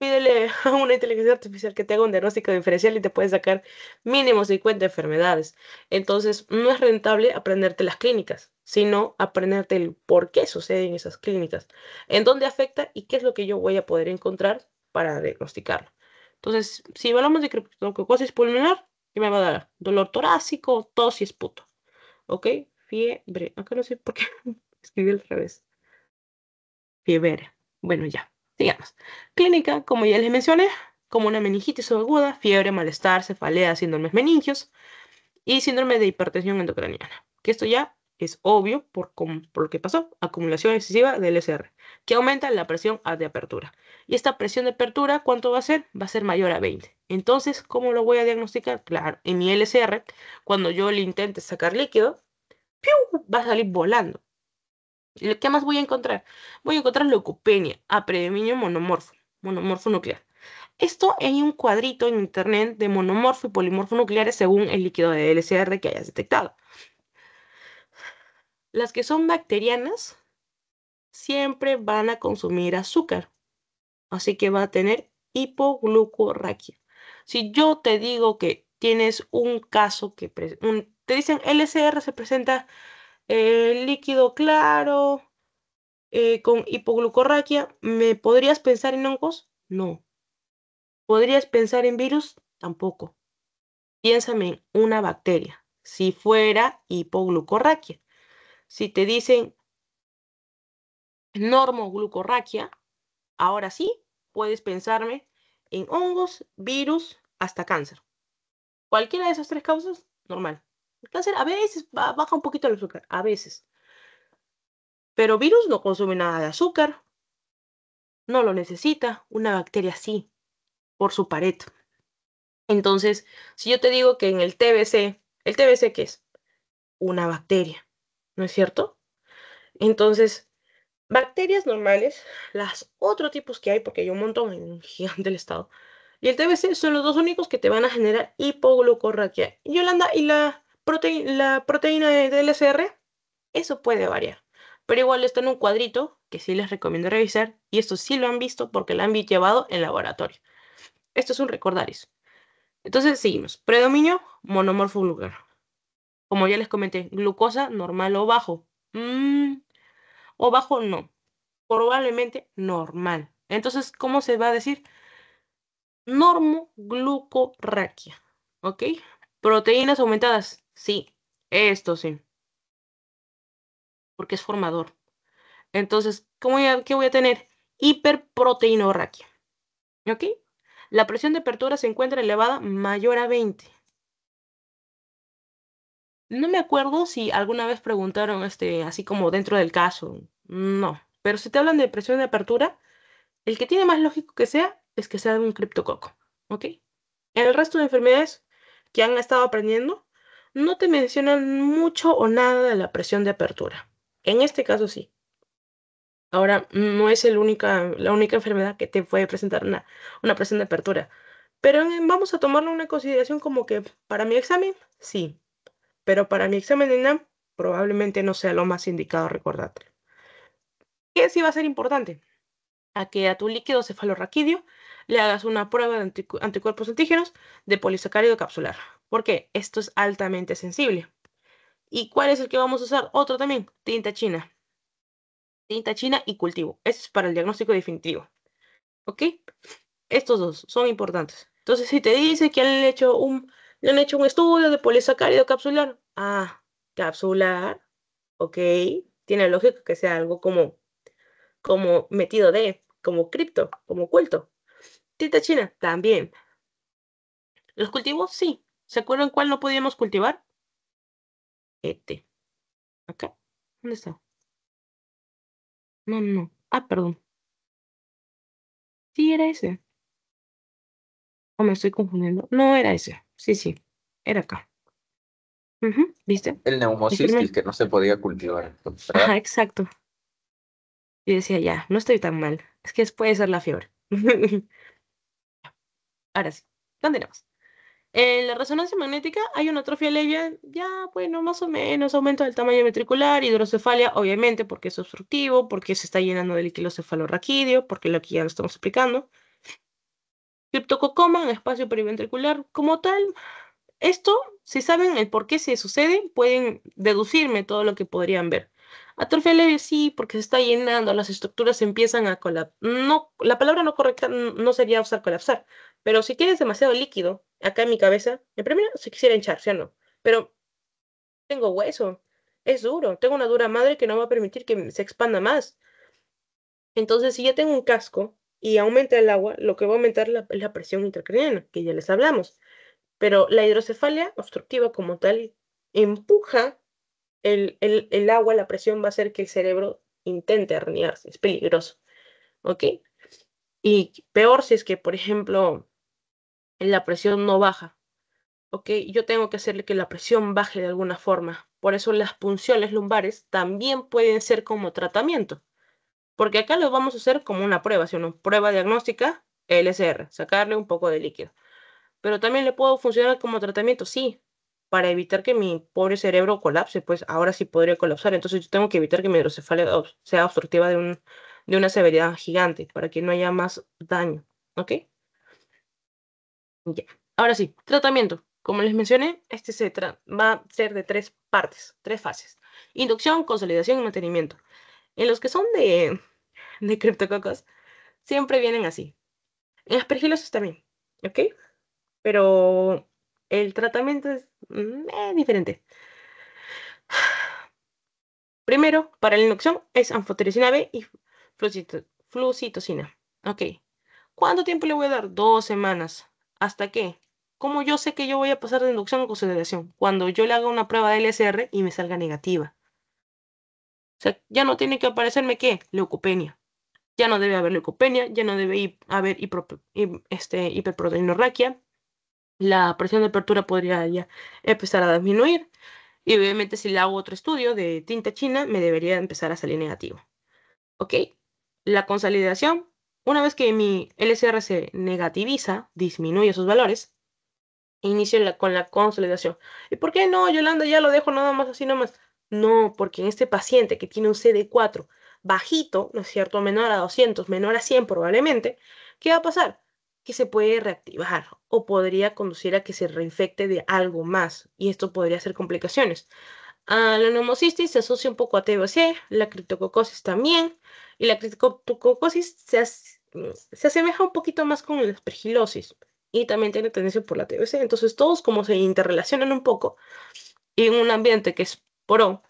pídele a una inteligencia artificial que te haga un diagnóstico diferencial y te puede sacar mínimo 50 enfermedades. Entonces, no es rentable aprenderte las clínicas, sino aprenderte el por qué suceden esas clínicas, en dónde afecta y qué es lo que yo voy a poder encontrar para diagnosticarlo. Entonces, si hablamos de criptococosis pulmonar, ¿qué me va a dar? Dolor torácico, tos y esputo. ¿Ok? Fiebre. Acá no sé por qué escribí al revés. Fiebre. Bueno, ya. Digamos, clínica, como ya les mencioné, como una meningitis aguda, fiebre, malestar, cefalea, síndromes meningios y síndrome de hipertensión endocraniana, que esto ya es obvio por, lo que pasó, acumulación excesiva del LCR, que aumenta la presión de apertura. Y esta presión de apertura, ¿cuánto va a ser? Va a ser mayor a 20. Entonces, ¿cómo lo voy a diagnosticar? Claro, en mi LCR, cuando yo le intente sacar líquido, va a salir volando. ¿Qué más voy a encontrar? Voy a encontrar leucopenia, apredominio monomorfo, monomorfo nuclear. Esto hay un cuadrito en internet de monomorfo y polimorfo nucleares según el líquido de LCR que hayas detectado. Las que son bacterianas siempre van a consumir azúcar, así que va a tener hipoglucorraquia. Si yo te digo que tienes un caso que te dicen LCR se presenta eh, líquido claro, eh, con hipoglucorraquia, ¿me podrías pensar en hongos? No. ¿Podrías pensar en virus? Tampoco. Piénsame en una bacteria, si fuera hipoglucorraquia. Si te dicen normoglucorraquia, ahora sí puedes pensarme en hongos, virus, hasta cáncer. Cualquiera de esas tres causas, normal. El cáncer a veces baja un poquito el azúcar, a veces. Pero virus no consume nada de azúcar, no lo necesita, una bacteria sí, por su pared. Entonces, si yo te digo que en el TBC, el TBC qué es? Una bacteria, ¿no es cierto? Entonces, bacterias normales, las otros tipos que hay, porque hay un montón en un gigante del estado, y el TBC son los dos únicos que te van a generar hipoglucorraquia. Yolanda, ¿y la la proteína de SR, eso puede variar. Pero igual está en un cuadrito que sí les recomiendo revisar y esto sí lo han visto porque lo han llevado en laboratorio. Esto es un recordaris. Entonces seguimos. Predominio monomorfo vulgar. Como ya les comenté, glucosa normal o bajo. Mm, o bajo no. Probablemente normal. Entonces, ¿cómo se va a decir? normoglucorraquia. ¿Ok? Proteínas aumentadas. Sí, esto sí. Porque es formador. Entonces, ¿cómo ¿qué voy a tener? Hiperproteinorraquia. ¿Ok? La presión de apertura se encuentra elevada mayor a 20. No me acuerdo si alguna vez preguntaron este, así como dentro del caso. No. Pero si te hablan de presión de apertura, el que tiene más lógico que sea es que sea un criptococo. ¿Ok? El resto de enfermedades que han estado aprendiendo no te mencionan mucho o nada de la presión de apertura. En este caso sí. Ahora, no es única, la única enfermedad que te puede presentar una, presión de apertura. Pero vamos a tomarlo en una consideración como que para mi examen, sí. Pero para mi examen de NAM, probablemente no sea lo más indicado recordarte. ¿Qué sí va a ser importante? A que a tu líquido cefalorraquídeo le hagas una prueba de anticuerpos antígenos de polisacárido capsular, ¿Por qué? esto es altamente sensible. ¿Y cuál es el que vamos a usar? Otro también, tinta china. Tinta china y cultivo. Esto es para el diagnóstico definitivo. ¿Ok? Estos dos son importantes. Entonces, si te dice que han hecho un, le han hecho un estudio de polisacárido capsular, ah, capsular, ok, tiene lógico que sea algo como, como metido de, como cripto, como oculto, china, también. Los cultivos, sí. ¿Se acuerdan cuál no podíamos cultivar? Este. Acá. ¿Dónde está? No, no. Ah, perdón. Sí, era ese. O me estoy confundiendo. No, era ese. Sí, sí. Era acá. ¿Viste? El neumocistis que no se podía cultivar. Ah, Ajá, exacto. Y decía, ya, no estoy tan mal. Es que puede ser la fiebre. Ahora sí, más? En la resonancia magnética hay una atrofia leve, ya, bueno, más o menos, aumento del tamaño ventricular, hidrocefalia, obviamente, porque es obstructivo, porque se está llenando del líquido cefalorraquídeo, porque lo aquí ya lo estamos explicando. Criptococoma en espacio periventricular, como tal, esto, si saben el por qué se sucede, pueden deducirme todo lo que podrían ver. Atrofia leve sí, porque se está llenando, las estructuras empiezan a colapsar. No, la palabra no correcta no sería usar colapsar, pero si tienes demasiado líquido acá en mi cabeza, en primera se quisiera hinchar, ¿sí o no? Pero tengo hueso, es duro, tengo una dura madre que no va a permitir que se expanda más. Entonces, si ya tengo un casco y aumenta el agua, lo que va a aumentar es la presión intracraniana, que ya les hablamos. Pero la hidrocefalia obstructiva como tal empuja el, el agua, la presión va a hacer que el cerebro intente herniarse, es peligroso. ¿Ok? Y peor si es que, por ejemplo, la presión no baja. ¿Ok? Yo tengo que hacerle que la presión baje de alguna forma. Por eso las punciones lumbares también pueden ser como tratamiento. Porque acá lo vamos a hacer como una prueba, si una prueba diagnóstica, LSR, sacarle un poco de líquido. Pero también le puedo funcionar como tratamiento, sí, para evitar que mi pobre cerebro colapse, pues ahora sí podría colapsar. Entonces yo tengo que evitar que mi hidrocefalia sea obstructiva de, de una severidad gigante para que no haya más daño. ¿Ok? Ahora sí, tratamiento. Como les mencioné, este se va a ser de tres partes, tres fases. Inducción, consolidación y mantenimiento. En los que son de, de criptococos, siempre vienen así. En pergilosas también, ¿ok? Pero el tratamiento es mm, eh, diferente. Primero, para la inducción es anfotericina B y flucito, flucitocina. Ok. ¿Cuánto tiempo le voy a dar? Dos semanas. ¿Hasta qué? ¿Cómo yo sé que yo voy a pasar de inducción a consolidación? Cuando yo le haga una prueba de LSR y me salga negativa. O sea, ya no tiene que aparecerme qué? Leucopenia. Ya no debe haber leucopenia, ya no debe haber este, hiperproteinorraquia. La presión de apertura podría ya empezar a disminuir. Y obviamente si le hago otro estudio de tinta china, me debería empezar a salir negativo. ¿Ok? La consolidación una vez que mi LCR se negativiza, disminuye sus valores, inicio con la consolidación. ¿Y por qué no, Yolanda? Ya lo dejo nada más así nomás. No, porque en este paciente que tiene un CD4 bajito, ¿no es cierto? Menor a 200, menor a 100 probablemente, ¿qué va a pasar? Que se puede reactivar o podría conducir a que se reinfecte de algo más y esto podría hacer complicaciones a ah, la neumocistis se asocia un poco a TBC, la criptococosis también, y la criptococosis se, asemeja un poquito más con la aspergilosis y también tiene tendencia por la TBC. Entonces, todos como se interrelacionan un poco en un ambiente que es pro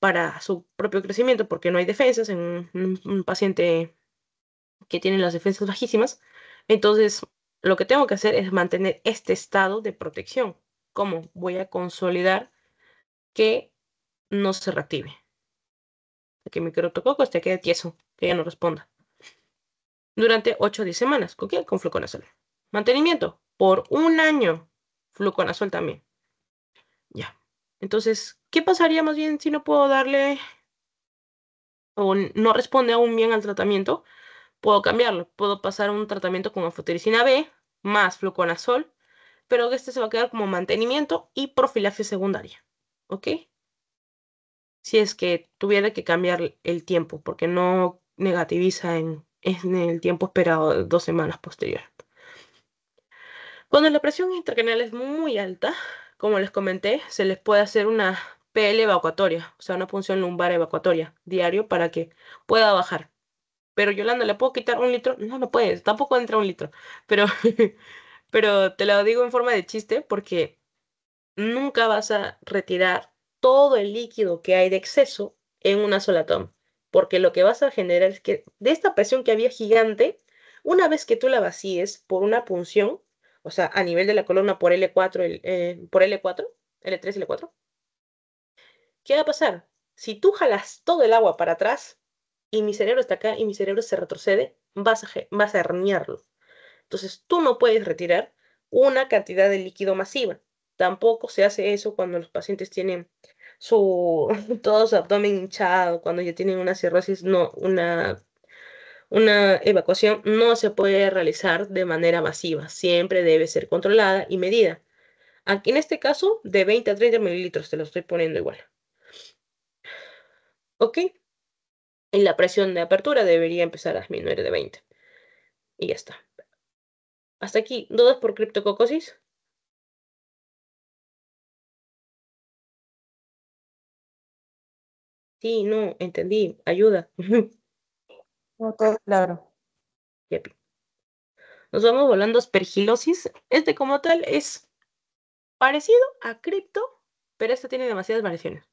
para su propio crecimiento, porque no hay defensas en un paciente que tiene las defensas bajísimas, entonces lo que tengo que hacer es mantener este estado de protección. ¿Cómo? Voy a consolidar que no se reactive. Que mi microtococo que quede tieso, que ya no responda. Durante 8 o 10 semanas. ¿Con qué? Con fluconazol. Mantenimiento. Por un año. Fluconazol también. Ya. Entonces, ¿qué pasaría más bien si no puedo darle o no responde aún bien al tratamiento? Puedo cambiarlo. Puedo pasar un tratamiento con afotericina B más fluconazol, pero este se va a quedar como mantenimiento y profilaxis secundaria. ¿ok? Si es que tuviera que cambiar el tiempo, porque no negativiza en, el tiempo esperado dos semanas posterior. Cuando la presión intracranial es muy alta, como les comenté, se les puede hacer una PL evacuatoria, o sea, una punción lumbar evacuatoria diario para que pueda bajar. Pero Yolanda, ¿le puedo quitar un litro? No, no puedes, tampoco entra un litro. Pero, pero te lo digo en forma de chiste porque nunca vas a retirar todo el líquido que hay de exceso en una sola toma, porque lo que vas a generar es que de esta presión que había gigante, una vez que tú la vacíes por una punción, o sea, a nivel de la columna por L4, eh, por L4, L3, L4, ¿qué va a pasar? Si tú jalas todo el agua para atrás y mi cerebro está acá y mi cerebro se retrocede, vas a, vas a herniarlo. Entonces tú no puedes retirar una cantidad de líquido masiva. Tampoco se hace eso cuando los pacientes tienen su, todo su abdomen hinchado, cuando ya tienen una cirrosis, no, una, una evacuación no se puede realizar de manera masiva, siempre debe ser controlada y medida. Aquí en este caso, de 20 a 30 mililitros, te lo estoy poniendo igual. ¿Ok? Y la presión de apertura debería empezar a disminuir de 20. Y ya está. Hasta aquí, ¿dudas por criptococosis? Sí, no, entendí, ayuda. No, claro. Yep. Nos vamos volando a aspergilosis. Este como tal es parecido a cripto, pero este tiene demasiadas variaciones,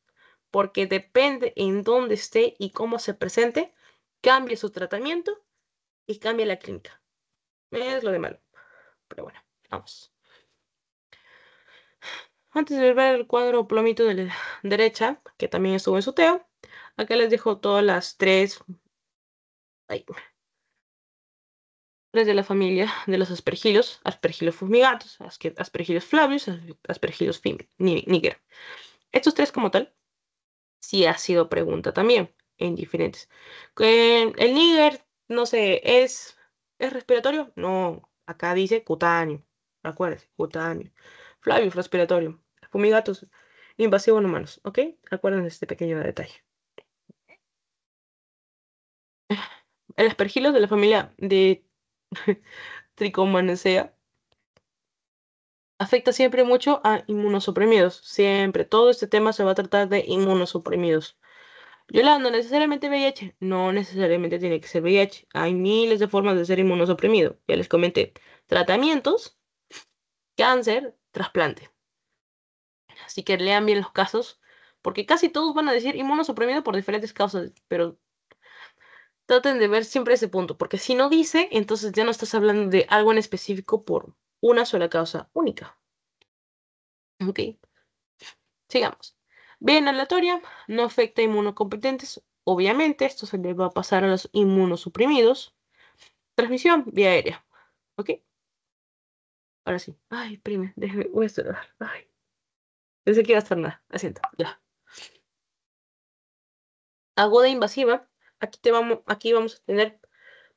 porque depende en dónde esté y cómo se presente, cambia su tratamiento y cambia la clínica. Es lo de malo. Pero bueno, vamos. Antes de ver el cuadro plomito de la derecha, que también estuvo en su teo, Acá les dejo todas las tres. de la familia de los aspergilos, aspergilos fumigatos, aspergilos flavios, aspergilos niger. Estos tres como tal, si ha sido pregunta también en diferentes. ¿El níger, no sé, es, es respiratorio? No, acá dice cutáneo, acuérdense, cutáneo. Flavios respiratorio, fumigatos, invasivo en humanos, ¿ok? Acuérdense este pequeño detalle. el aspergilo de la familia de Trichomanacea afecta siempre mucho a inmunosuprimidos. Siempre, todo este tema se va a tratar de inmunosuprimidos. Yolanda, necesariamente VIH. No necesariamente tiene que ser VIH. Hay miles de formas de ser inmunosuprimido. Ya les comenté. Tratamientos, cáncer, trasplante. Así que lean bien los casos, porque casi todos van a decir inmunosuprimido por diferentes causas, pero traten de ver siempre ese punto, porque si no dice, entonces ya no estás hablando de algo en específico por una sola causa única. Ok. Sigamos. Bien aleatoria, no afecta a inmunocompetentes. Obviamente, esto se le va a pasar a los inmunosuprimidos. Transmisión vía aérea. ¿Ok? Ahora sí. Ay, prime, déjeme, voy a estornudar. Ay. Pensé que iba a nada. Asiento, ya. Aguda invasiva, aquí, te vamos, aquí vamos a tener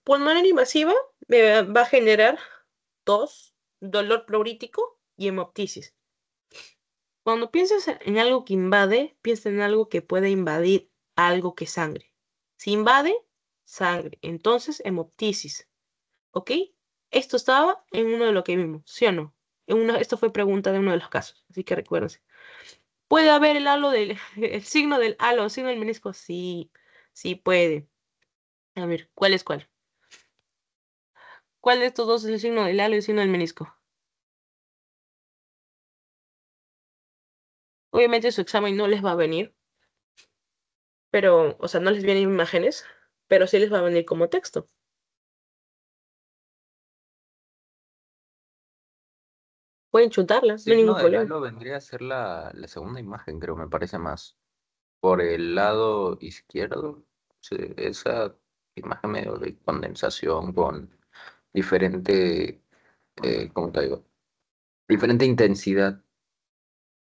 pulmonar pues, invasiva, va a generar tos, dolor pleurítico y hemoptisis. Cuando piensas en algo que invade, piensa en algo que puede invadir algo que sangre. Si invade, sangre. Entonces, hemoptisis. ¿Ok? Esto estaba en uno de lo que vimos, ¿sí o no? esto fue pregunta de uno de los casos, así que recuérdense. ¿Puede haber el halo del el signo del halo, el signo del menisco? Sí. Sí puede. A ver, ¿cuál es cuál? ¿Cuál de estos dos es el signo del halo y el signo del menisco? Obviamente su examen no les va a venir, pero, o sea, no les vienen imágenes, pero sí les va a venir como texto. Pueden chutarlas, no hay ningún problema. vendría a ser la segunda imagen, creo, me parece más por el lado izquierdo, esa imagen medio de condensación con diferente, eh, ¿cómo te digo? Diferente intensidad.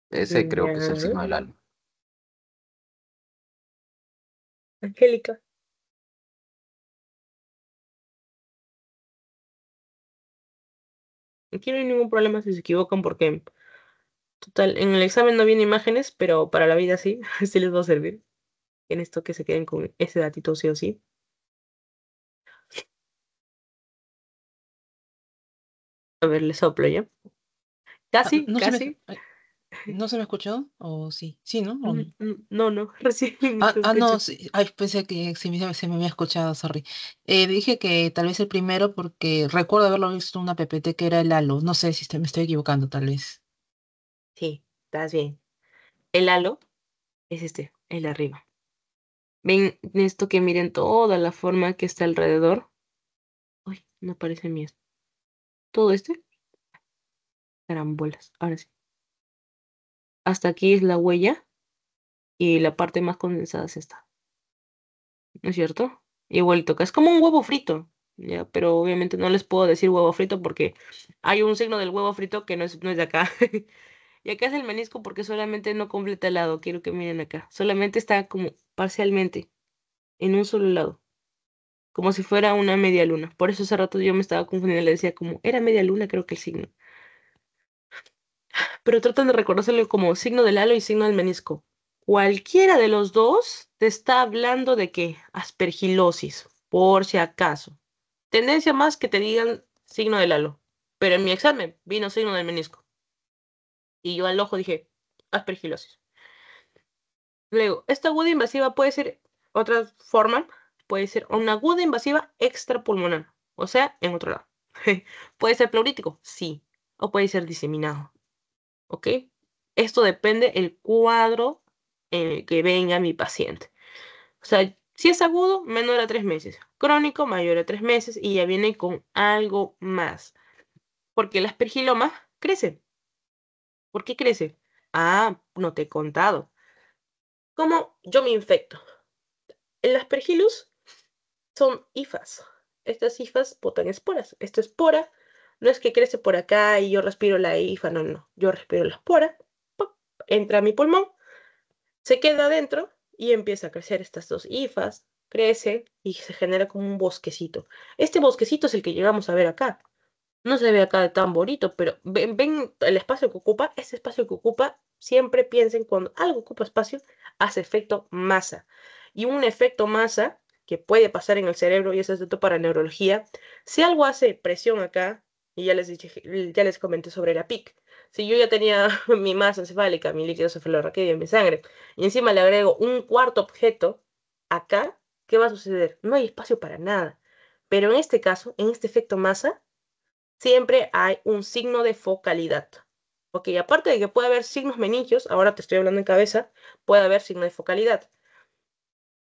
Ese creo que es el signo del alma. Angélica. No hay ningún problema si se equivocan porque Total, en el examen no viene imágenes, pero para la vida sí, sí les va a servir. En esto que se queden con ese datito sí o sí. A ver, le soplo ya. Ah, casi, no casi. Se me... ¿No se me escuchó? ¿O sí? Sí, ¿no? Mm, mm, no, no, recién. Ah, ah, no, Ay, pensé que se me, había escuchado, sorry. Eh, dije que tal vez el primero porque recuerdo haberlo visto en una PPT que era el ALO. No sé si me estoy equivocando, tal vez. Sí, estás bien. El halo es este, el de arriba. Ven esto que miren toda la forma que está alrededor. Uy, no parece mío. Todo este. bolas. ahora sí. Hasta aquí es la huella y la parte más condensada es esta. ¿No es cierto? toca. es como un huevo frito, Pero obviamente no les puedo decir huevo frito porque hay un signo del huevo frito que no es, no es de acá. Y acá es el menisco porque solamente no completa el lado, quiero que miren acá. Solamente está como parcialmente, en un solo lado. Como si fuera una media luna. Por eso hace rato yo me estaba confundiendo, le decía como, era media luna creo que el signo. Pero tratan de reconocerlo como signo del halo y signo del menisco. Cualquiera de los dos te está hablando de qué? Aspergilosis, por si acaso. Tendencia más que te digan signo del halo. Pero en mi examen vino signo del menisco. Y yo al ojo dije, aspergilosis. Luego, esta aguda invasiva puede ser, otra forma, puede ser una aguda invasiva extrapulmonar, o sea, en otro lado. ¿Puede ser pleurítico? Sí. O puede ser diseminado. ¿Ok? Esto depende el cuadro en eh, el que venga mi paciente. O sea, si es agudo, menor a tres meses. Crónico, mayor a tres meses y ya viene con algo más. Porque las pergilomas crecen. ¿Por qué crece? Ah, no te he contado. ¿Cómo yo me infecto? En las pergilus son hifas. Estas hifas botan esporas. Esta espora no es que crece por acá y yo respiro la hifa, no, no. Yo respiro la espora, entra a mi pulmón, se queda adentro y empieza a crecer estas dos hifas, crece y se genera como un bosquecito. Este bosquecito es el que llegamos a ver acá no se ve acá tan bonito, pero ven, el espacio que ocupa, ese espacio que ocupa, siempre piensen cuando algo ocupa espacio, hace efecto masa. Y un efecto masa que puede pasar en el cerebro, y eso es todo para neurología, si algo hace presión acá, y ya les, dije, ya les comenté sobre la PIC, si yo ya tenía mi masa encefálica, mi líquido cefalorraquídeo, mi sangre, y encima le agrego un cuarto objeto acá, ¿qué va a suceder? No hay espacio para nada. Pero en este caso, en este efecto masa, siempre hay un signo de focalidad. Ok, aparte de que puede haber signos meningios, ahora te estoy hablando en cabeza, puede haber signo de focalidad.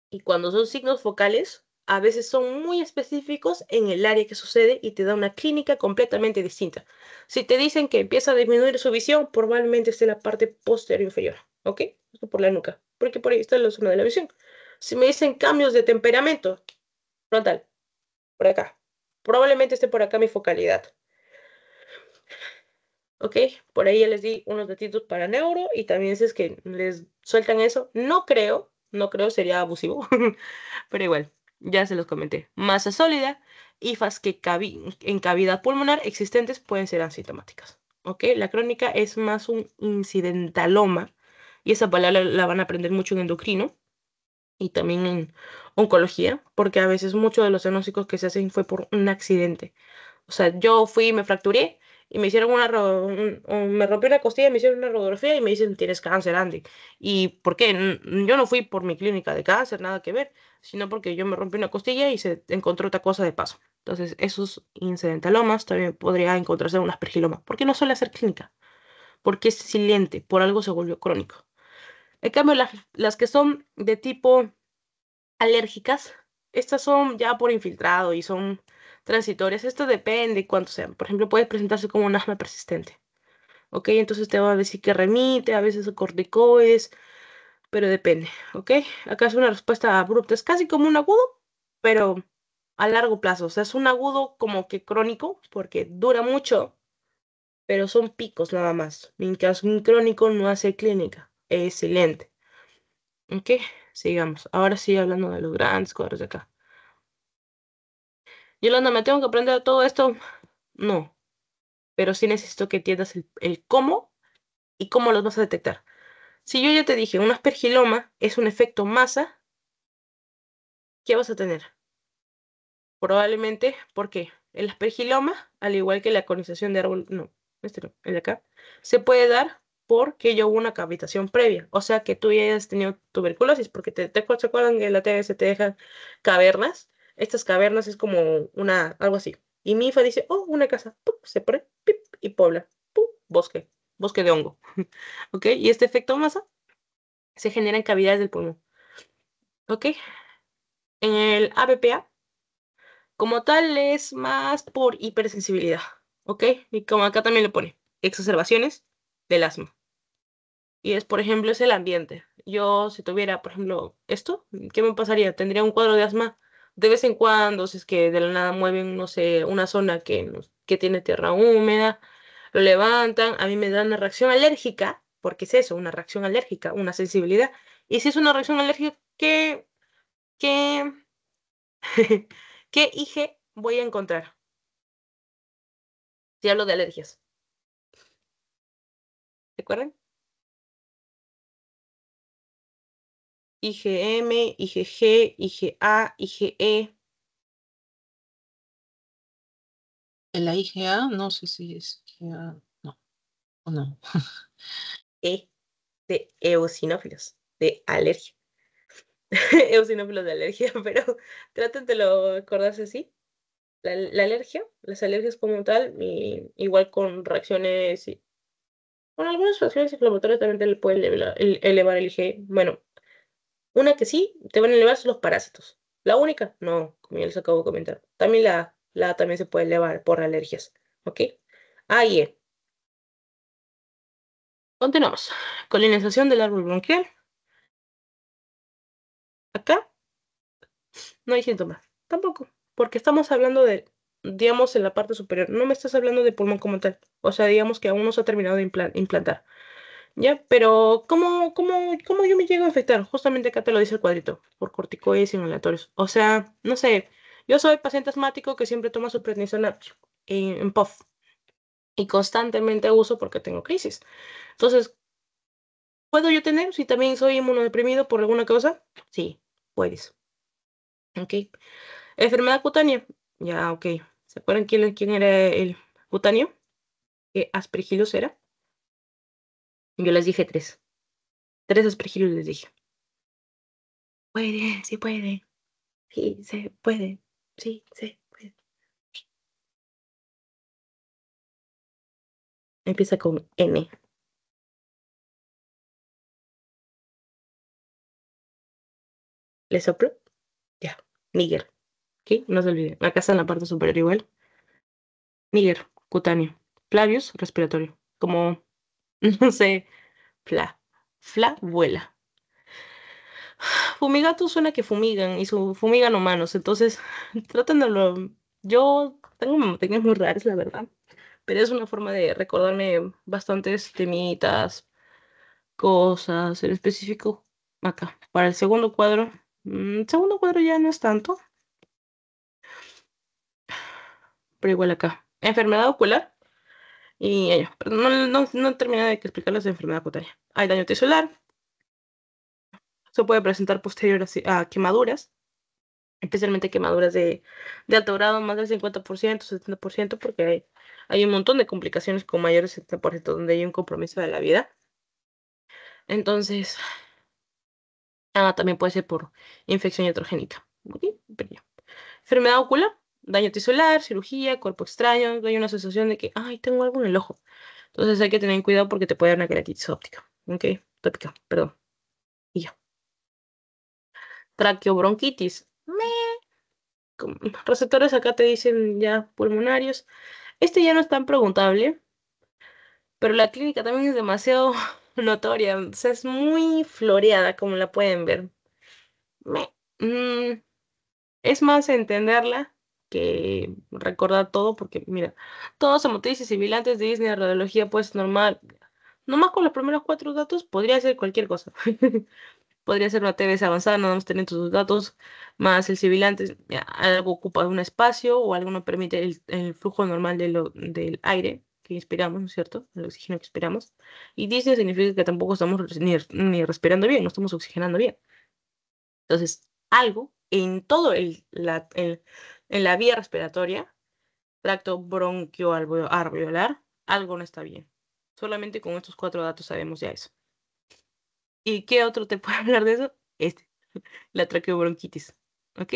Y cuando son signos focales, a veces son muy específicos en el área que sucede y te da una clínica completamente distinta. Si te dicen que empieza a disminuir su visión, probablemente esté en la parte posterior inferior, ¿ok? Por la nuca, porque por ahí está la zona de la visión. Si me dicen cambios de temperamento, frontal, por acá, probablemente esté por acá mi focalidad. ¿ok? Por ahí ya les di unos datitos para neuro y también si es que les sueltan eso, no creo, no creo sería abusivo, pero igual, ya se los comenté. Masa sólida, IFAS que en cavidad pulmonar existentes pueden ser asintomáticas, ¿ok? La crónica es más un incidentaloma y esa palabra la van a aprender mucho en endocrino y también en oncología, porque a veces muchos de los diagnósticos que se hacen fue por un accidente. O sea, yo fui, me fracturé, y me hicieron una, me rompió una costilla, me hicieron una radiografía y me dicen, tienes cáncer, Andy. ¿Y por qué? Yo no fui por mi clínica de cáncer, nada que ver, sino porque yo me rompí una costilla y se encontró otra cosa de paso. Entonces, esos incidentalomas también podría encontrarse en unas pergilomas, porque no suele ser clínica, porque es silente, por algo se volvió crónico. En cambio, las que son de tipo alérgicas, estas son ya por infiltrado y son transitorias. Esto depende cuánto sean. Por ejemplo, puede presentarse como un asma persistente. ¿Ok? Entonces te va a decir que remite, a veces corticoides, pero depende. ¿Ok? Acá es una respuesta abrupta. Es casi como un agudo, pero a largo plazo. O sea, es un agudo como que crónico, porque dura mucho, pero son picos nada más. Mientras un crónico no hace clínica. Excelente. ¿Ok? Sigamos. Ahora sí, hablando de los grandes cuadros de acá. Yolanda, ¿me tengo que aprender todo esto? No, pero sí necesito que entiendas el, cómo y cómo los vas a detectar. Si yo ya te dije, un aspergiloma es un efecto masa, ¿qué vas a tener? Probablemente, porque El aspergiloma, al igual que la colonización de árbol, no, este no, el de acá, se puede dar porque yo hubo una cavitación previa. O sea que tú ya has tenido tuberculosis, porque te, acuerdan que la TB se te dejan cavernas? estas cavernas es como una, algo así. Y Mifa dice, oh, una casa, se pone, ¡pip! y pobla, bosque, bosque de hongo. ¿Ok? Y este efecto masa se genera en cavidades del pulmón. ¿Ok? En el ABPA, como tal, es más por hipersensibilidad. ¿Ok? Y como acá también le pone, exacerbaciones del asma. Y es, por ejemplo, es el ambiente. Yo, si tuviera, por ejemplo, esto, ¿qué me pasaría? Tendría un cuadro de asma de vez en cuando, si es que de la nada mueven, no sé, una zona que, que tiene tierra húmeda, lo levantan, a mí me da una reacción alérgica, porque es eso, una reacción alérgica, una sensibilidad. Y si es una reacción alérgica, ¿qué, qué, qué IG voy a encontrar? Si hablo de alergias. acuerdan? IgM, IgG, IgA, IgE. ¿En la IgA? No sé si es IgA. No. ¿O no? e. De eosinófilos. De alergia. eosinófilos de alergia, pero traten de lo acordarse así. La, alergia, las alergias como tal, igual con reacciones, y, con algunas reacciones inflamatorias también le pueden elevar, elevar el IG. Bueno, una que sí, te van a elevar los parásitos. La única, no, como ya les acabo de comentar. También la, la también se puede elevar por alergias. ¿Ok? ahí e. Continuamos. Colinización del árbol bronquial. Acá no hay síntomas. Tampoco. Porque estamos hablando de, digamos, en la parte superior. No me estás hablando de pulmón como tal. O sea, digamos que aún no se ha terminado de implantar. ¿ya? Pero ¿cómo, cómo, cómo yo me llego a afectar? Justamente acá te lo dice el cuadrito, por corticoides inhalatorios. O sea, no sé, yo soy paciente asmático que siempre toma su prednisona eh, en, puff y constantemente uso porque tengo crisis. Entonces, ¿puedo yo tener si también soy inmunodeprimido por alguna cosa. Sí, puedes. Ok. Enfermedad cutánea. Ya, ok. ¿Se acuerdan quién, quién era el cutáneo? ¿Qué eh, aspergillus era? Yo les dije tres. Tres aspergillos les dije. Puede, sí puede. Sí, se puede. Sí, se puede. Empieza con N. ¿Le soplo? Ya. Níger. ¿Sí? No se olviden. Acá está en la parte superior igual. Níger, cutáneo. Plavius, respiratorio. Como No sé, fla, fla vuela. Fumigato suena que fumigan y su, fumigan humanos, entonces lo Yo tengo técnicas muy raras, la verdad, pero es una forma de recordarme bastantes temitas, cosas, en específico acá, para el segundo cuadro. Mm, segundo cuadro ya no es tanto, pero igual acá. Enfermedad ocular y Pero no, no, no termina de explicar la enfermedad cutánea. Hay daño tisular. Se puede presentar posterior a, quemaduras, especialmente quemaduras de, de, alto grado, más del 50%, 70%, porque hay, hay un montón de complicaciones con mayores 70% donde hay un compromiso de la vida. Entonces, ah, también puede ser por infección heterogénica. Enfermedad ocular, daño tisular, cirugía, cuerpo extraño, hay una sensación de que, ay, tengo algo en el ojo. Entonces hay que tener cuidado porque te puede dar una queratitis óptica, ¿ok? Tópica, perdón. Y ya. Traqueobronquitis. Me... Receptores acá te dicen ya pulmonarios. Este ya no es tan preguntable, pero la clínica también es demasiado notoria, o sea, es muy floreada como la pueden ver. Me... Mm. Es más entenderla que recordar todo, porque mira, todos motrices sibilantes de Disney, radiología, pues normal. Nomás con los primeros cuatro datos podría ser cualquier cosa. podría ser una TV avanzada, nada más tener tus datos, más el sibilante, algo ocupa un espacio o algo no permite el, flujo normal de lo, del aire que inspiramos, ¿no es cierto? El oxígeno que esperamos Y Disney significa que tampoco estamos ni, respirando bien, no estamos oxigenando bien. Entonces, algo en todo el en la vía respiratoria, tracto bronquioalveolar, algo no está bien. Solamente con estos cuatro datos sabemos ya eso. ¿Y qué otro te puede hablar de eso? Este, la traqueobronquitis. ¿Ok?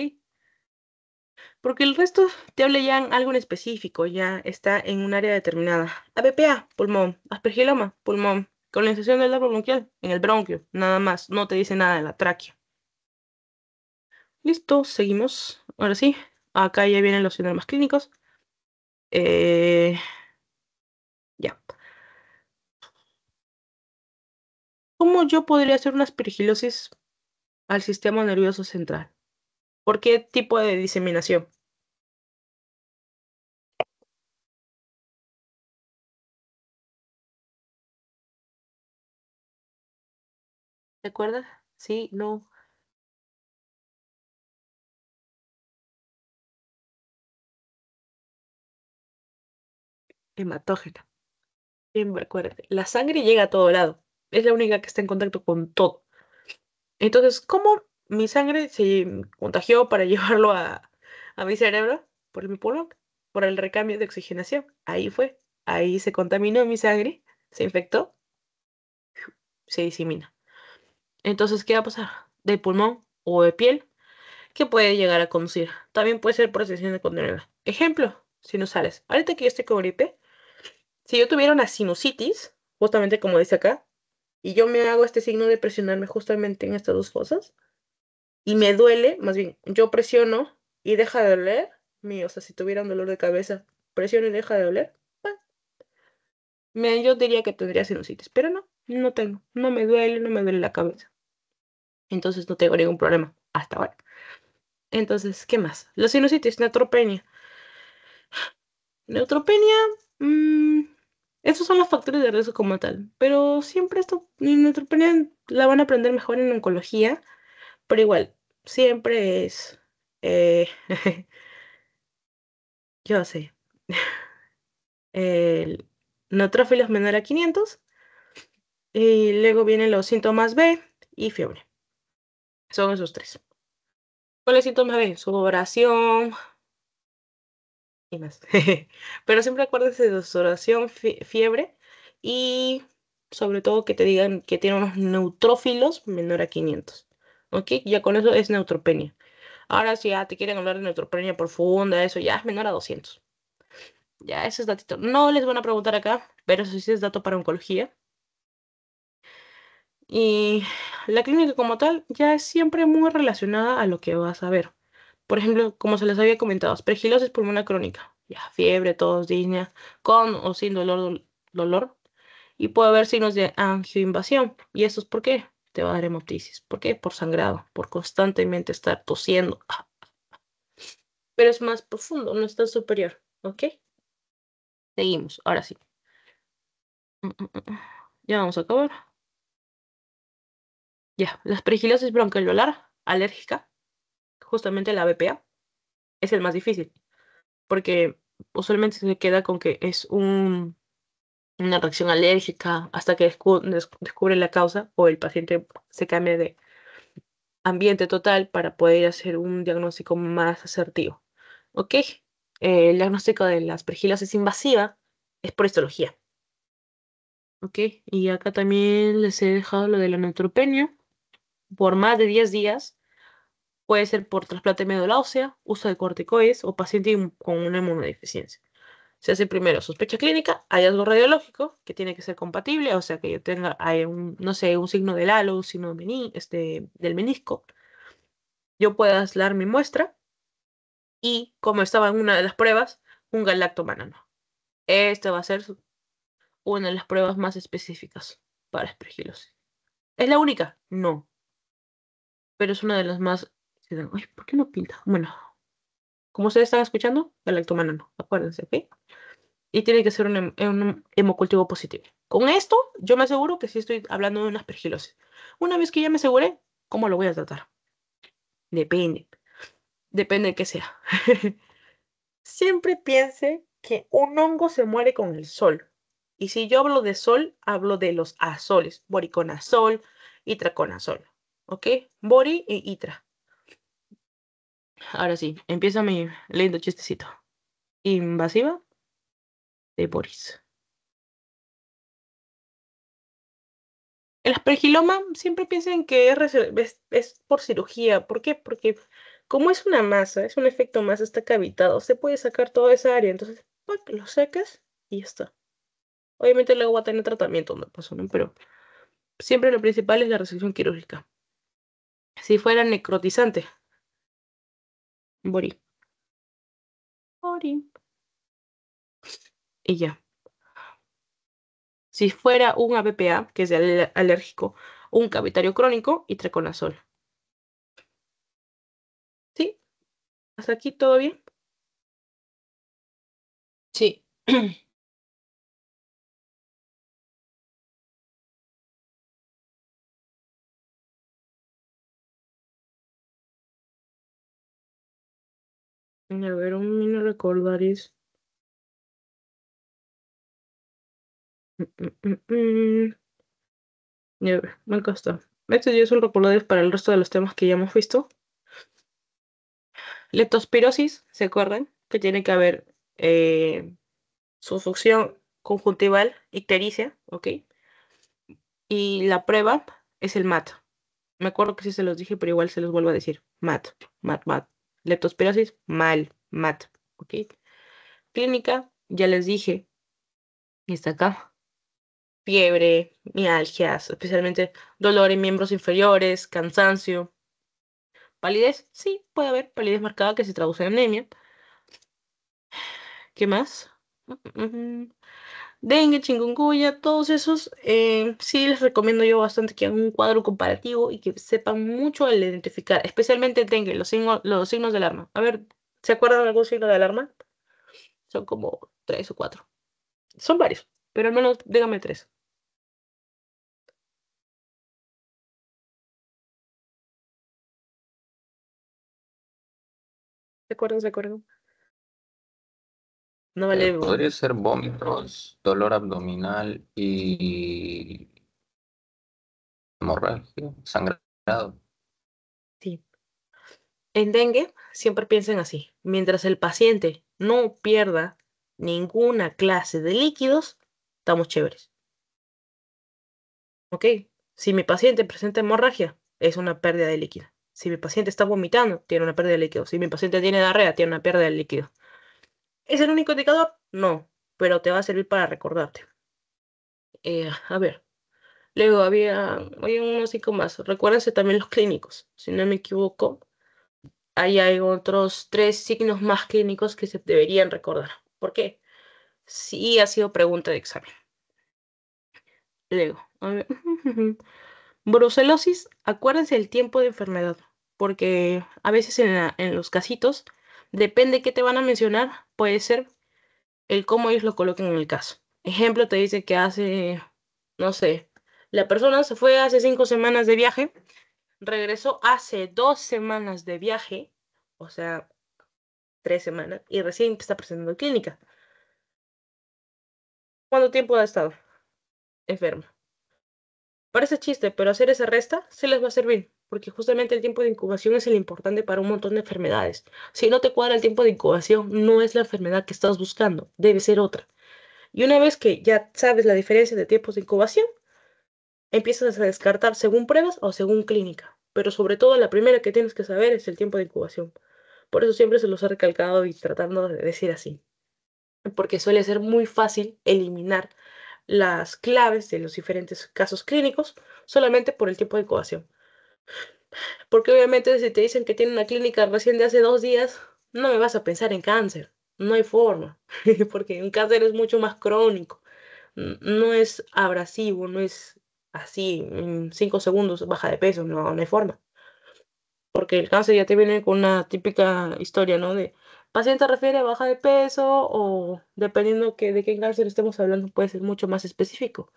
Porque el resto te habla ya en algo en específico, ya está en un área determinada. ABPA, pulmón. Aspergiloma, pulmón. Colonización del labio bronquial, en el bronquio, nada más. No te dice nada de la tráquea. Listo, seguimos. Ahora sí, Acá ya vienen los síndromes clínicos. Eh, ya. ¿Cómo yo podría hacer una espirigilosis al sistema nervioso central? ¿Por qué tipo de diseminación? ¿Te acuerdas? Sí, no. hematógena. Siempre la sangre llega a todo lado. Es la única que está en contacto con todo. Entonces, ¿cómo mi sangre se contagió para llevarlo a, mi cerebro? Por mi pulmón, por el recambio de oxigenación. Ahí fue. Ahí se contaminó mi sangre, se infectó, se disemina. Entonces, ¿qué va a pasar? De pulmón o de piel que puede llegar a conducir. También puede ser por de condonera. Ejemplo, si no sales. Ahorita que yo estoy con gripe, si yo tuviera una sinusitis, justamente como dice acá, y yo me hago este signo de presionarme justamente en estas dos cosas, y me duele, más bien, yo presiono y deja de doler, mío, o sea, si tuviera un dolor de cabeza, presiono y deja de doler, me, yo diría que tendría sinusitis, pero no, no tengo, no me duele, no me duele la cabeza. Entonces no tengo ningún problema hasta ahora. Entonces, ¿qué más? La sinusitis, neutropenia. Neutropenia Mm, esos son los factores de riesgo como tal, pero siempre esto, en opinión la van a aprender mejor en oncología, pero igual, siempre es... Eh, yo sé. El neutrófilos menor a 500 y luego vienen los síntomas B y fiebre. Son esos tres. ¿Cuáles síntomas B? Sudoración, Pero siempre acuérdese de oración fiebre y sobre todo que te digan que tiene unos neutrófilos menor a 500. ¿Ok? Ya con eso es neutropenia. Ahora si ya te quieren hablar de neutropenia profunda, eso ya es menor a 200. Ya, ese es datito. No les van a preguntar acá, pero eso sí es dato para oncología. Y la clínica como tal ya es siempre muy relacionada a lo que vas a ver. Por ejemplo, como se les había comentado, aspergilosis pulmonar crónica, ya fiebre, tos, disnea, con o sin dolor, dolor, y puede haber signos de angioinvasión. ¿Y eso es por qué? Te va a dar hemoptisis. ¿Por qué? Por sangrado, por constantemente estar tosiendo. Pero es más profundo, no está superior, ¿ok? Seguimos, ahora sí. Mm, mm, mm, ya vamos a acabar. Ya, la aspergilosis bronquialveolar alérgica justamente la BPA es el más difícil, porque usualmente se queda con que es una reacción alérgica hasta que descubre la causa o el paciente se cambia de ambiente total para poder hacer un diagnóstico más asertivo. ¿Ok? Eh, el diagnóstico de la es invasiva es por histología. ¿Ok? Y acá también les he dejado lo de la neutropenia por más de 10 días puede ser por trasplante médula ósea, uso de corticoides o paciente con una inmunodeficiencia. Se hace primero sospecha clínica, hallazgo radiológico, que tiene que ser compatible, o sea, que yo tenga, un, no sé, un signo del halo, un signo este, del menisco. Yo puedo aislar mi muestra y, como estaba en una de las pruebas, un galactomanano. Esta va a ser una de las pruebas más específicas para espregilosis. ¿Es la única? No. Pero es una de las más ¿por qué no pinta? Bueno, como ustedes están escuchando, el humano no, acuérdense, ¿ok? Y tiene que ser un, hemocultivo positivo. Con esto, yo me aseguro que sí estoy hablando de una aspergilosis. Una vez que ya me asegure, ¿cómo lo voy a tratar? Depende. Depende de qué sea. Siempre piense que un hongo se muere con el sol. Y si yo hablo de sol, hablo de los azoles, boriconazol, itraconazol, ¿ok? Bori e itra. Ahora sí, empieza mi lindo chistecito. Invasiva de Boris. El aspergiloma siempre piensan que es, por cirugía. ¿Por qué? Porque como es una masa, es un efecto masa, está cavitado, se puede sacar toda esa área. Entonces, lo sacas y ya está. Obviamente luego va a tener tratamiento, no pasó, ¿no? Pero siempre lo principal es la resección quirúrgica. Si fuera necrotizante, Bori, Bori Y ya. Si fuera un ABPA, que es alérgico, un cavitario crónico y treconazol. ¿Sí? ¿Hasta aquí todo bien? Sí. A ver, un mini recordaris. Mm, mm, mm, me costó. Este ya es para el resto de los temas que ya hemos visto. Letospirosis, ¿se acuerdan? Que tiene que haber eh, su función conjuntival, ictericia, ¿ok? Y la prueba es el MAT. Me acuerdo que sí se los dije, pero igual se los vuelvo a decir. MAT, MAT, MAT. Leptospirosis, mal, MAT. ¿Ok? Clínica, ya les dije, está acá. Fiebre, mialgias, especialmente dolor en miembros inferiores, cansancio. Palidez, sí, puede haber palidez marcada que se traduce en anemia. ¿Qué más? Mm, mm, mm dengue, chingunguya, todos esos, eh, sí les recomiendo yo bastante que hagan un cuadro comparativo y que sepan mucho al identificar, especialmente dengue, los, signos, los signos de alarma. A ver, ¿se acuerdan de algún signo de alarma? Son como tres o cuatro. Son varios, pero al menos díganme tres. ¿Se acuerdan? ¿Se acuerdan? Eh, podría ser vómitos, dolor abdominal y hemorragia, sangrado. Sí. En dengue siempre piensen así. Mientras el paciente no pierda ninguna clase de líquidos, estamos chéveres. ¿Ok? Si mi paciente presenta hemorragia, es una pérdida de líquido. Si mi paciente está vomitando, tiene una pérdida de líquido. Si mi paciente tiene diarrea, tiene una pérdida de líquido. ¿Es el único indicador? No, pero te va a servir para recordarte. Eh, a ver, luego había, hay unos cinco más. Recuérdense también los clínicos, si no me equivoco. Ahí hay otros tres signos más clínicos que se deberían recordar. ¿Por qué? Sí ha sido pregunta de examen. Luego, Brucelosis, acuérdense el tiempo de enfermedad, porque a veces en, en los casitos, depende qué te van a mencionar, puede ser el cómo ellos lo coloquen en el caso. Ejemplo, te dice que hace, no sé, la persona se fue hace cinco semanas de viaje, regresó hace dos semanas de viaje, o sea, tres semanas, y recién está presentando clínica. ¿Cuánto tiempo ha estado enfermo? Parece chiste, pero hacer esa resta sí les va a servir porque justamente el tiempo de incubación es el importante para un montón de enfermedades. Si no te cuadra el tiempo de incubación, no es la enfermedad que estás buscando, debe ser otra. Y una vez que ya sabes la diferencia de tiempos de incubación, empiezas a descartar según pruebas o según clínica. Pero sobre todo la primera que tienes que saber es el tiempo de incubación. Por eso siempre se los ha recalcado y tratando de decir así. Porque suele ser muy fácil eliminar las claves de los diferentes casos clínicos solamente por el tiempo de incubación. Porque obviamente si te dicen que tiene una clínica recién de hace dos días, no me vas a pensar en cáncer. No hay forma, porque un cáncer es mucho más crónico. No es abrasivo, no es así, en cinco segundos baja de peso, no, hay forma. Porque el cáncer ya te viene con una típica historia, ¿no? De paciente refiere a baja de peso o dependiendo de qué cáncer estemos hablando puede ser mucho más específico.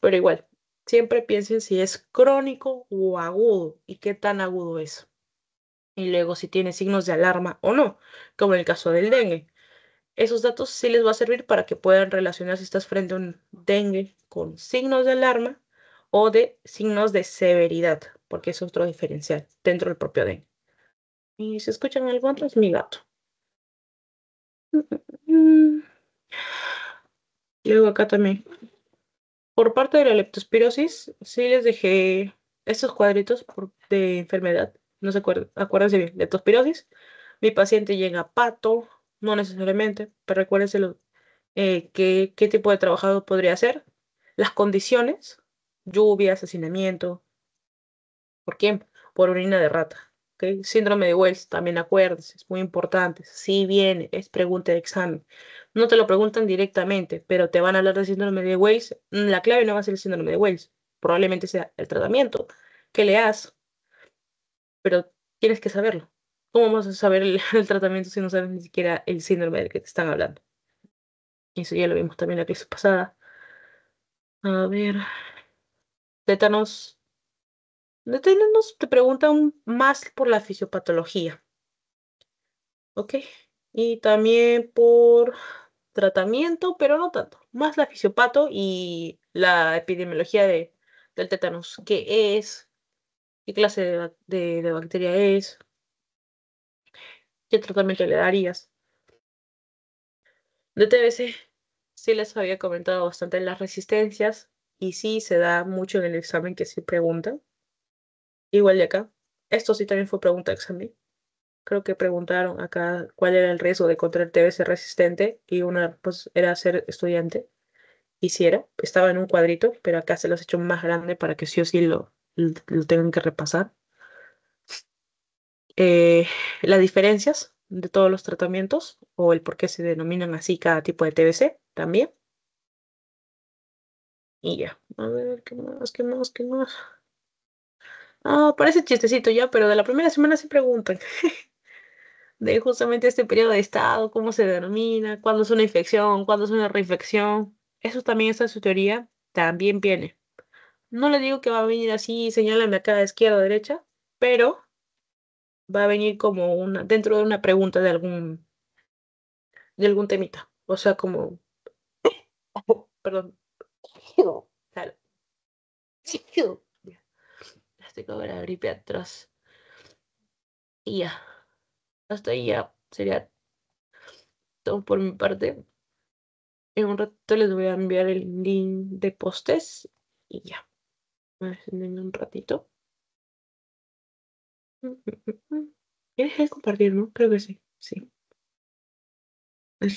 Pero igual, siempre piensen si es crónico o agudo y qué tan agudo es. Y luego si tiene signos de alarma o no, como en el caso del dengue. Esos datos sí les va a servir para que puedan relacionar si estás frente a un dengue con signos de alarma o de signos de severidad, porque es otro diferencial dentro del propio dengue. Y si escuchan algo otro mi gato. Luego acá también. Por parte de la leptospirosis, sí les dejé estos cuadritos de enfermedad. No se acuerdan, acuérdense bien, leptospirosis. Mi paciente llega pato, no necesariamente, pero recuérdense lo, eh, qué, tipo de trabajado podría ser. Las condiciones, lluvia, asesinamiento. ¿Por quién? Por orina de rata. Síndrome de Wells, también acuérdense, es muy importante. Si viene, es pregunta de examen. No te lo preguntan directamente, pero te van a hablar del síndrome de Wales. Mm, la clave no va a ser el síndrome de Wales. probablemente sea el tratamiento que le das, pero tienes que saberlo. ¿Cómo vas a saber el, tratamiento si no sabes ni siquiera el síndrome del que te están hablando? Eso ya lo vimos también la crisis pasada. A ver. Tétanos. Tétanos te preguntan más por la fisiopatología. Ok. Y también por tratamiento, pero no tanto, más la fisiopato y la epidemiología del tétanos, qué es, qué clase de, bacteria es, qué tratamiento le darías. De TBC sí les había comentado bastante las resistencias y sí se da mucho en el examen que se pregunta. Igual de acá. Esto sí también fue pregunta de examen creo que preguntaron acá cuál era el riesgo de contraer TBC resistente y una pues era ser estudiante. Hiciera, estaba en un cuadrito, pero acá se los he hecho más grande para que sí o sí lo, tengan que repasar. Eh, las diferencias de todos los tratamientos o el por qué se denominan así cada tipo de TBC también. Y ya, a ver, ¿qué más? ¿Qué más? ¿Qué más? Ah, parece chistecito ya, pero de la primera semana se preguntan. de justamente este periodo de estado, cómo se denomina, cuándo es una infección, cuándo es una reinfección. Eso también está en su teoría, también viene. No le digo que va a venir así, señálame acá, izquierda, o derecha, pero va a venir como una, dentro de una pregunta de algún, de algún temita. O sea, como, perdón. Claro. Ya estoy con la gripe atrás. Y ya hasta ahí ya sería todo por mi parte. En un ratito les voy a enviar el link de postes y ya. En un ratito. ¿Quieres compartir, no? Creo que sí. Sí. Es